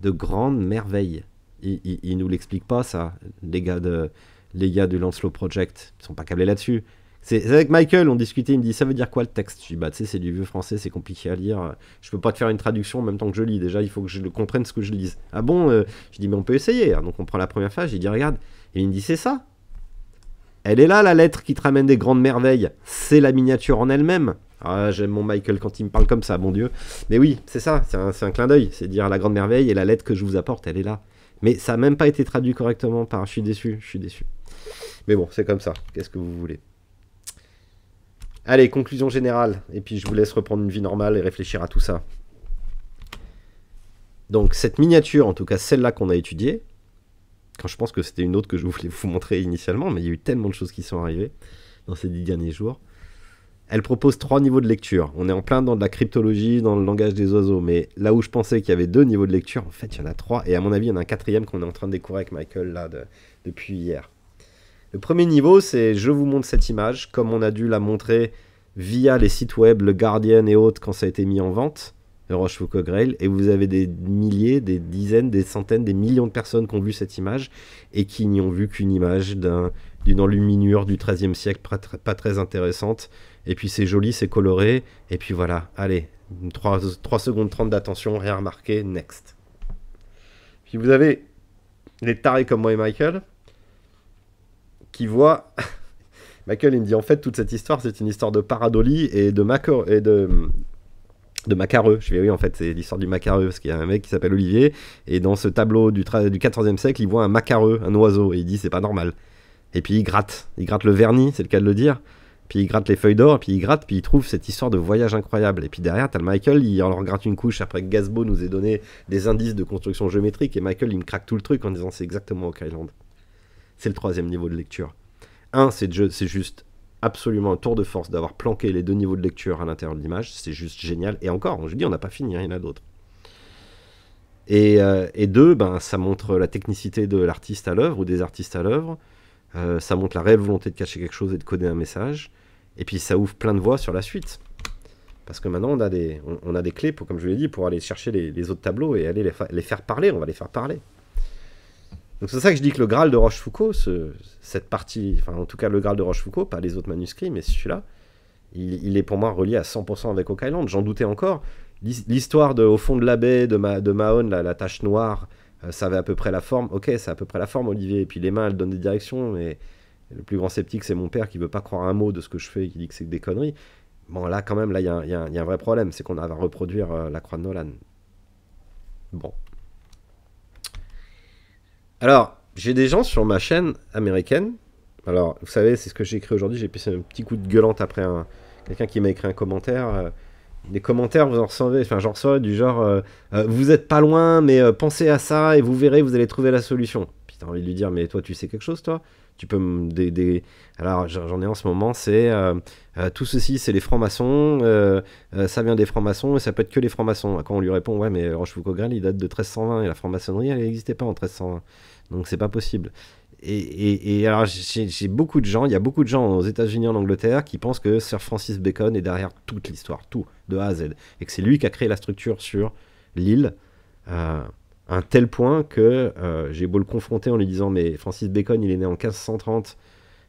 de grandes merveilles. Ils, ils, nous l'expliquent pas, ça, les gars, de, les gars du Lancelot Project. Ils sont pas câblés là-dessus. C'est avec Michael, on discutait, il me dit ça veut dire quoi le texte Je dis bah tu sais c'est du vieux français, c'est compliqué à lire. Je peux pas te faire une traduction en même temps que je lis. Déjà il faut que je comprenne ce que je lise. Ah bon euh? Je dis mais on peut essayer. Ah, donc on prend la première page, il dit regarde, et il me dit c'est ça. Elle est là la lettre qui te ramène des grandes merveilles. C'est la miniature en elle-même. Ah, j'aime mon Michael quand il me parle comme ça, mon Dieu. Mais oui, c'est ça, c'est un, clin d'œil, c'est dire la grande merveille et la lettre que je vous apporte, elle est là. Mais ça n'a même pas été traduit correctement par je suis déçu, je suis déçu. Mais bon, c'est comme ça, qu'est-ce que vous voulez. Allez, conclusion générale, et puis je vous laisse reprendre une vie normale et réfléchir à tout ça. Donc cette miniature, en tout cas celle-là qu'on a étudiée, quand je pense que c'était une autre que je voulais vous montrer initialement, mais il y a eu tellement de choses qui sont arrivées dans ces dix derniers jours. Elle propose trois niveaux de lecture. On est en plein dans de la cryptologie, dans le langage des oiseaux, mais là où je pensais qu'il y avait deux niveaux de lecture, en fait, il y en a trois. Et à mon avis, il y en a un quatrième qu'on est en train de découvrir avec Michael là depuis hier. Le premier niveau, c'est je vous montre cette image, comme on a dû la montrer via les sites web, le Guardian et autres, quand ça a été mis en vente, Rochefoucauld Grail, et vous avez des milliers, des dizaines, des centaines, des millions de personnes qui ont vu cette image et qui n'y ont vu qu'une image d'une enluminure du XIIIe siècle pas très intéressante et puis c'est joli, c'est coloré, et puis voilà, allez, 3, secondes 30 d'attention, rien remarqué, next. Puis vous avez les tarés comme moi et Michael, qui voient... Michael, il me dit, en fait, toute cette histoire, c'est une histoire de paradolie et de, macro et de, de macareux. Je vais oui, en fait, c'est l'histoire du macareux, parce qu'il y a un mec qui s'appelle Olivier, et dans ce tableau du, du 14e siècle, il voit un macareux, un oiseau, et il dit, c'est pas normal. Et puis il gratte, il gratte le vernis, c'est le cas de le dire puis il gratte les feuilles d'or, puis il gratte, puis il trouve cette histoire de voyage incroyable. Et puis derrière, t'as Michael, il en gratte une couche après que Gazbo nous ait donné des indices de construction géométrique, et Michael, il me craque tout le truc en disant c'est exactement au Island. C'est le troisième niveau de lecture. Un, c'est juste absolument un tour de force d'avoir planqué les deux niveaux de lecture à l'intérieur de l'image, c'est juste génial. Et encore, je dis, on n'a pas fini, il y en a d'autres. Et, euh, deux, ben, ça montre la technicité de l'artiste à l'œuvre ou des artistes à l'œuvre. Euh, ça montre la réelle volonté de cacher quelque chose et de coder un message. Et puis ça ouvre plein de voies sur la suite. Parce que maintenant, on a des, on, a des clés, pour, comme je vous l'ai dit, pour aller chercher les, autres tableaux et aller les, faire parler. On va les faire parler. Donc c'est ça que je dis que le Graal de Rochefoucauld, ce, cette partie, enfin en tout cas le Graal de Rochefoucauld, pas les autres manuscrits, mais celui-là, il, est pour moi relié à 100% avec Oak Island. J'en doutais encore. L'histoire au fond de la baie de, Ma, Mahon, la, la tache noire, euh, ça avait à peu près la forme. Ok, c'est à peu près la forme, Olivier. Et puis les mains, elles donnent des directions, mais le plus grand sceptique, c'est mon père qui veut pas croire un mot de ce que je fais, et qui dit que c'est des conneries. Bon, là, quand même, là, il y, a un vrai problème, c'est qu'on va reproduire euh, la croix de Nolan. Bon. Alors, j'ai des gens sur ma chaîne américaine. Alors, vous savez, c'est ce que j'ai écrit aujourd'hui. J'ai passé un petit coup de gueulante après quelqu'un qui m'a écrit un commentaire. Euh, des commentaires, vous en recevez, enfin, j'en recevais du genre euh, Vous êtes pas loin, mais pensez à ça et vous verrez, vous allez trouver la solution. Puis t'as envie de lui dire Mais toi, tu sais quelque chose, toi tu peux des, des... alors j'en ai en ce moment c'est euh, euh, tout ceci c'est les francs-maçons euh, ça vient des francs-maçons et ça peut être que les francs-maçons Quand quoi on lui répond ouais mais Rochefoucauld il date de 1320 et la franc-maçonnerie elle n'existait pas en 1320 donc c'est pas possible et, et alors j'ai beaucoup de gens il y a beaucoup de gens aux États-Unis en Angleterre qui pensent que Sir Francis Bacon est derrière toute l'histoire tout de A à Z et que c'est lui qui a créé la structure sur l'île un tel point que euh, j'ai beau le confronter en lui disant mais Francis Bacon il est né en 1530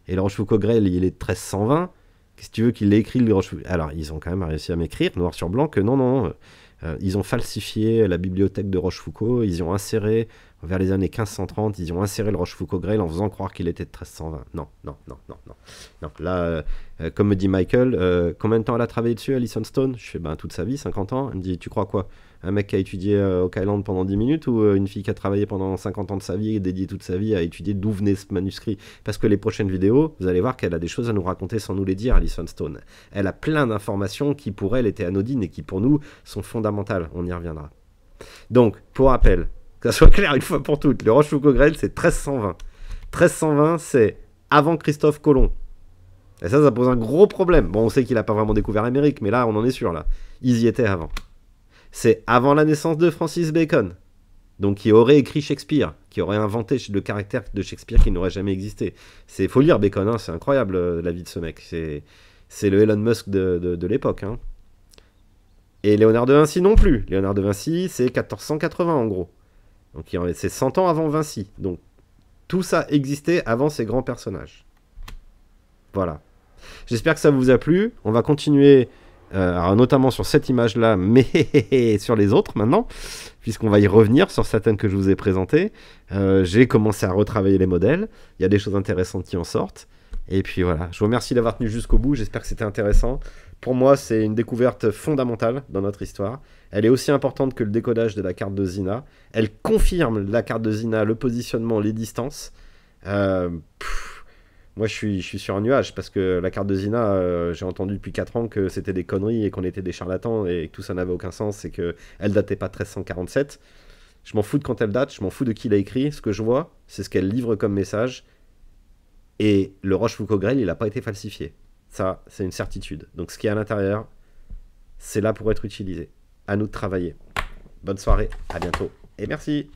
et le Rochefoucauld Grel il est 1320 qu'est-ce que tu veux qu'il ait écrit le alors ils ont quand même réussi à m'écrire noir sur blanc que non non euh, euh, ils ont falsifié la bibliothèque de Rochefoucauld ils ont inséré vers les années 1530, ils ont inséré le Rochefoucauld Grail en faisant croire qu'il était de 1320. Non, non, non, non, non. Là, euh, comme me dit Michael, euh, combien de temps elle a travaillé dessus, Alison Stone Je fais ben, toute sa vie, 50 ans. Elle me dit Tu crois quoi Un mec qui a étudié euh, au Caïland pendant 10 minutes ou une fille qui a travaillé pendant 50 ans de sa vie et dédié toute sa vie à étudier d'où venait ce manuscrit Parce que les prochaines vidéos, vous allez voir qu'elle a des choses à nous raconter sans nous les dire, Alison Stone. Elle a plein d'informations qui pour elle étaient anodines et qui pour nous sont fondamentales. On y reviendra. Donc, pour rappel, que ça soit clair une fois pour toutes. Le Rochefoucauld-Grel, c'est 1320. 1320, c'est avant Christophe Colomb. Et ça, ça pose un gros problème. Bon, on sait qu'il n'a pas vraiment découvert l'Amérique, mais là, on en est sûr, là. Ils y étaient avant. C'est avant la naissance de Francis Bacon, donc qui aurait écrit Shakespeare, qui aurait inventé le caractère de Shakespeare qui n'aurait jamais existé. C'est faut lire Bacon, hein, c'est incroyable euh, la vie de ce mec. C'est le Elon Musk de, l'époque. Hein. Et Léonard de Vinci non plus. Léonard de Vinci, c'est 1480 en gros. Donc c'est 100 ans avant Vinci. Donc tout ça existait avant ces grands personnages. Voilà. J'espère que ça vous a plu. On va continuer, euh, notamment sur cette image-là, mais sur les autres maintenant, puisqu'on va y revenir sur certaines que je vous ai présentées. Euh, j'ai commencé à retravailler les modèles. Il y a des choses intéressantes qui en sortent. Et puis voilà, je vous remercie d'avoir tenu jusqu'au bout. J'espère que c'était intéressant. Pour moi, c'est une découverte fondamentale dans notre histoire. Elle est aussi importante que le décodage de la carte de Zina. Elle confirme la carte de Zina, le positionnement, les distances. Euh, moi, je suis, sur un nuage parce que la carte de Zina, euh, j'ai entendu depuis 4 ans que c'était des conneries et qu'on était des charlatans et que tout ça n'avait aucun sens et qu'elle datait pas 1347. Je m'en fous de quand elle date, je m'en fous de qui l'a écrit. Ce que je vois, c'est ce qu'elle livre comme message. Et le Rochefoucauld-Grel, il n'a pas été falsifié. Ça, c'est une certitude. Donc ce qui est à l'intérieur, c'est là pour être utilisé à nous de travailler. Bonne soirée, à bientôt et merci.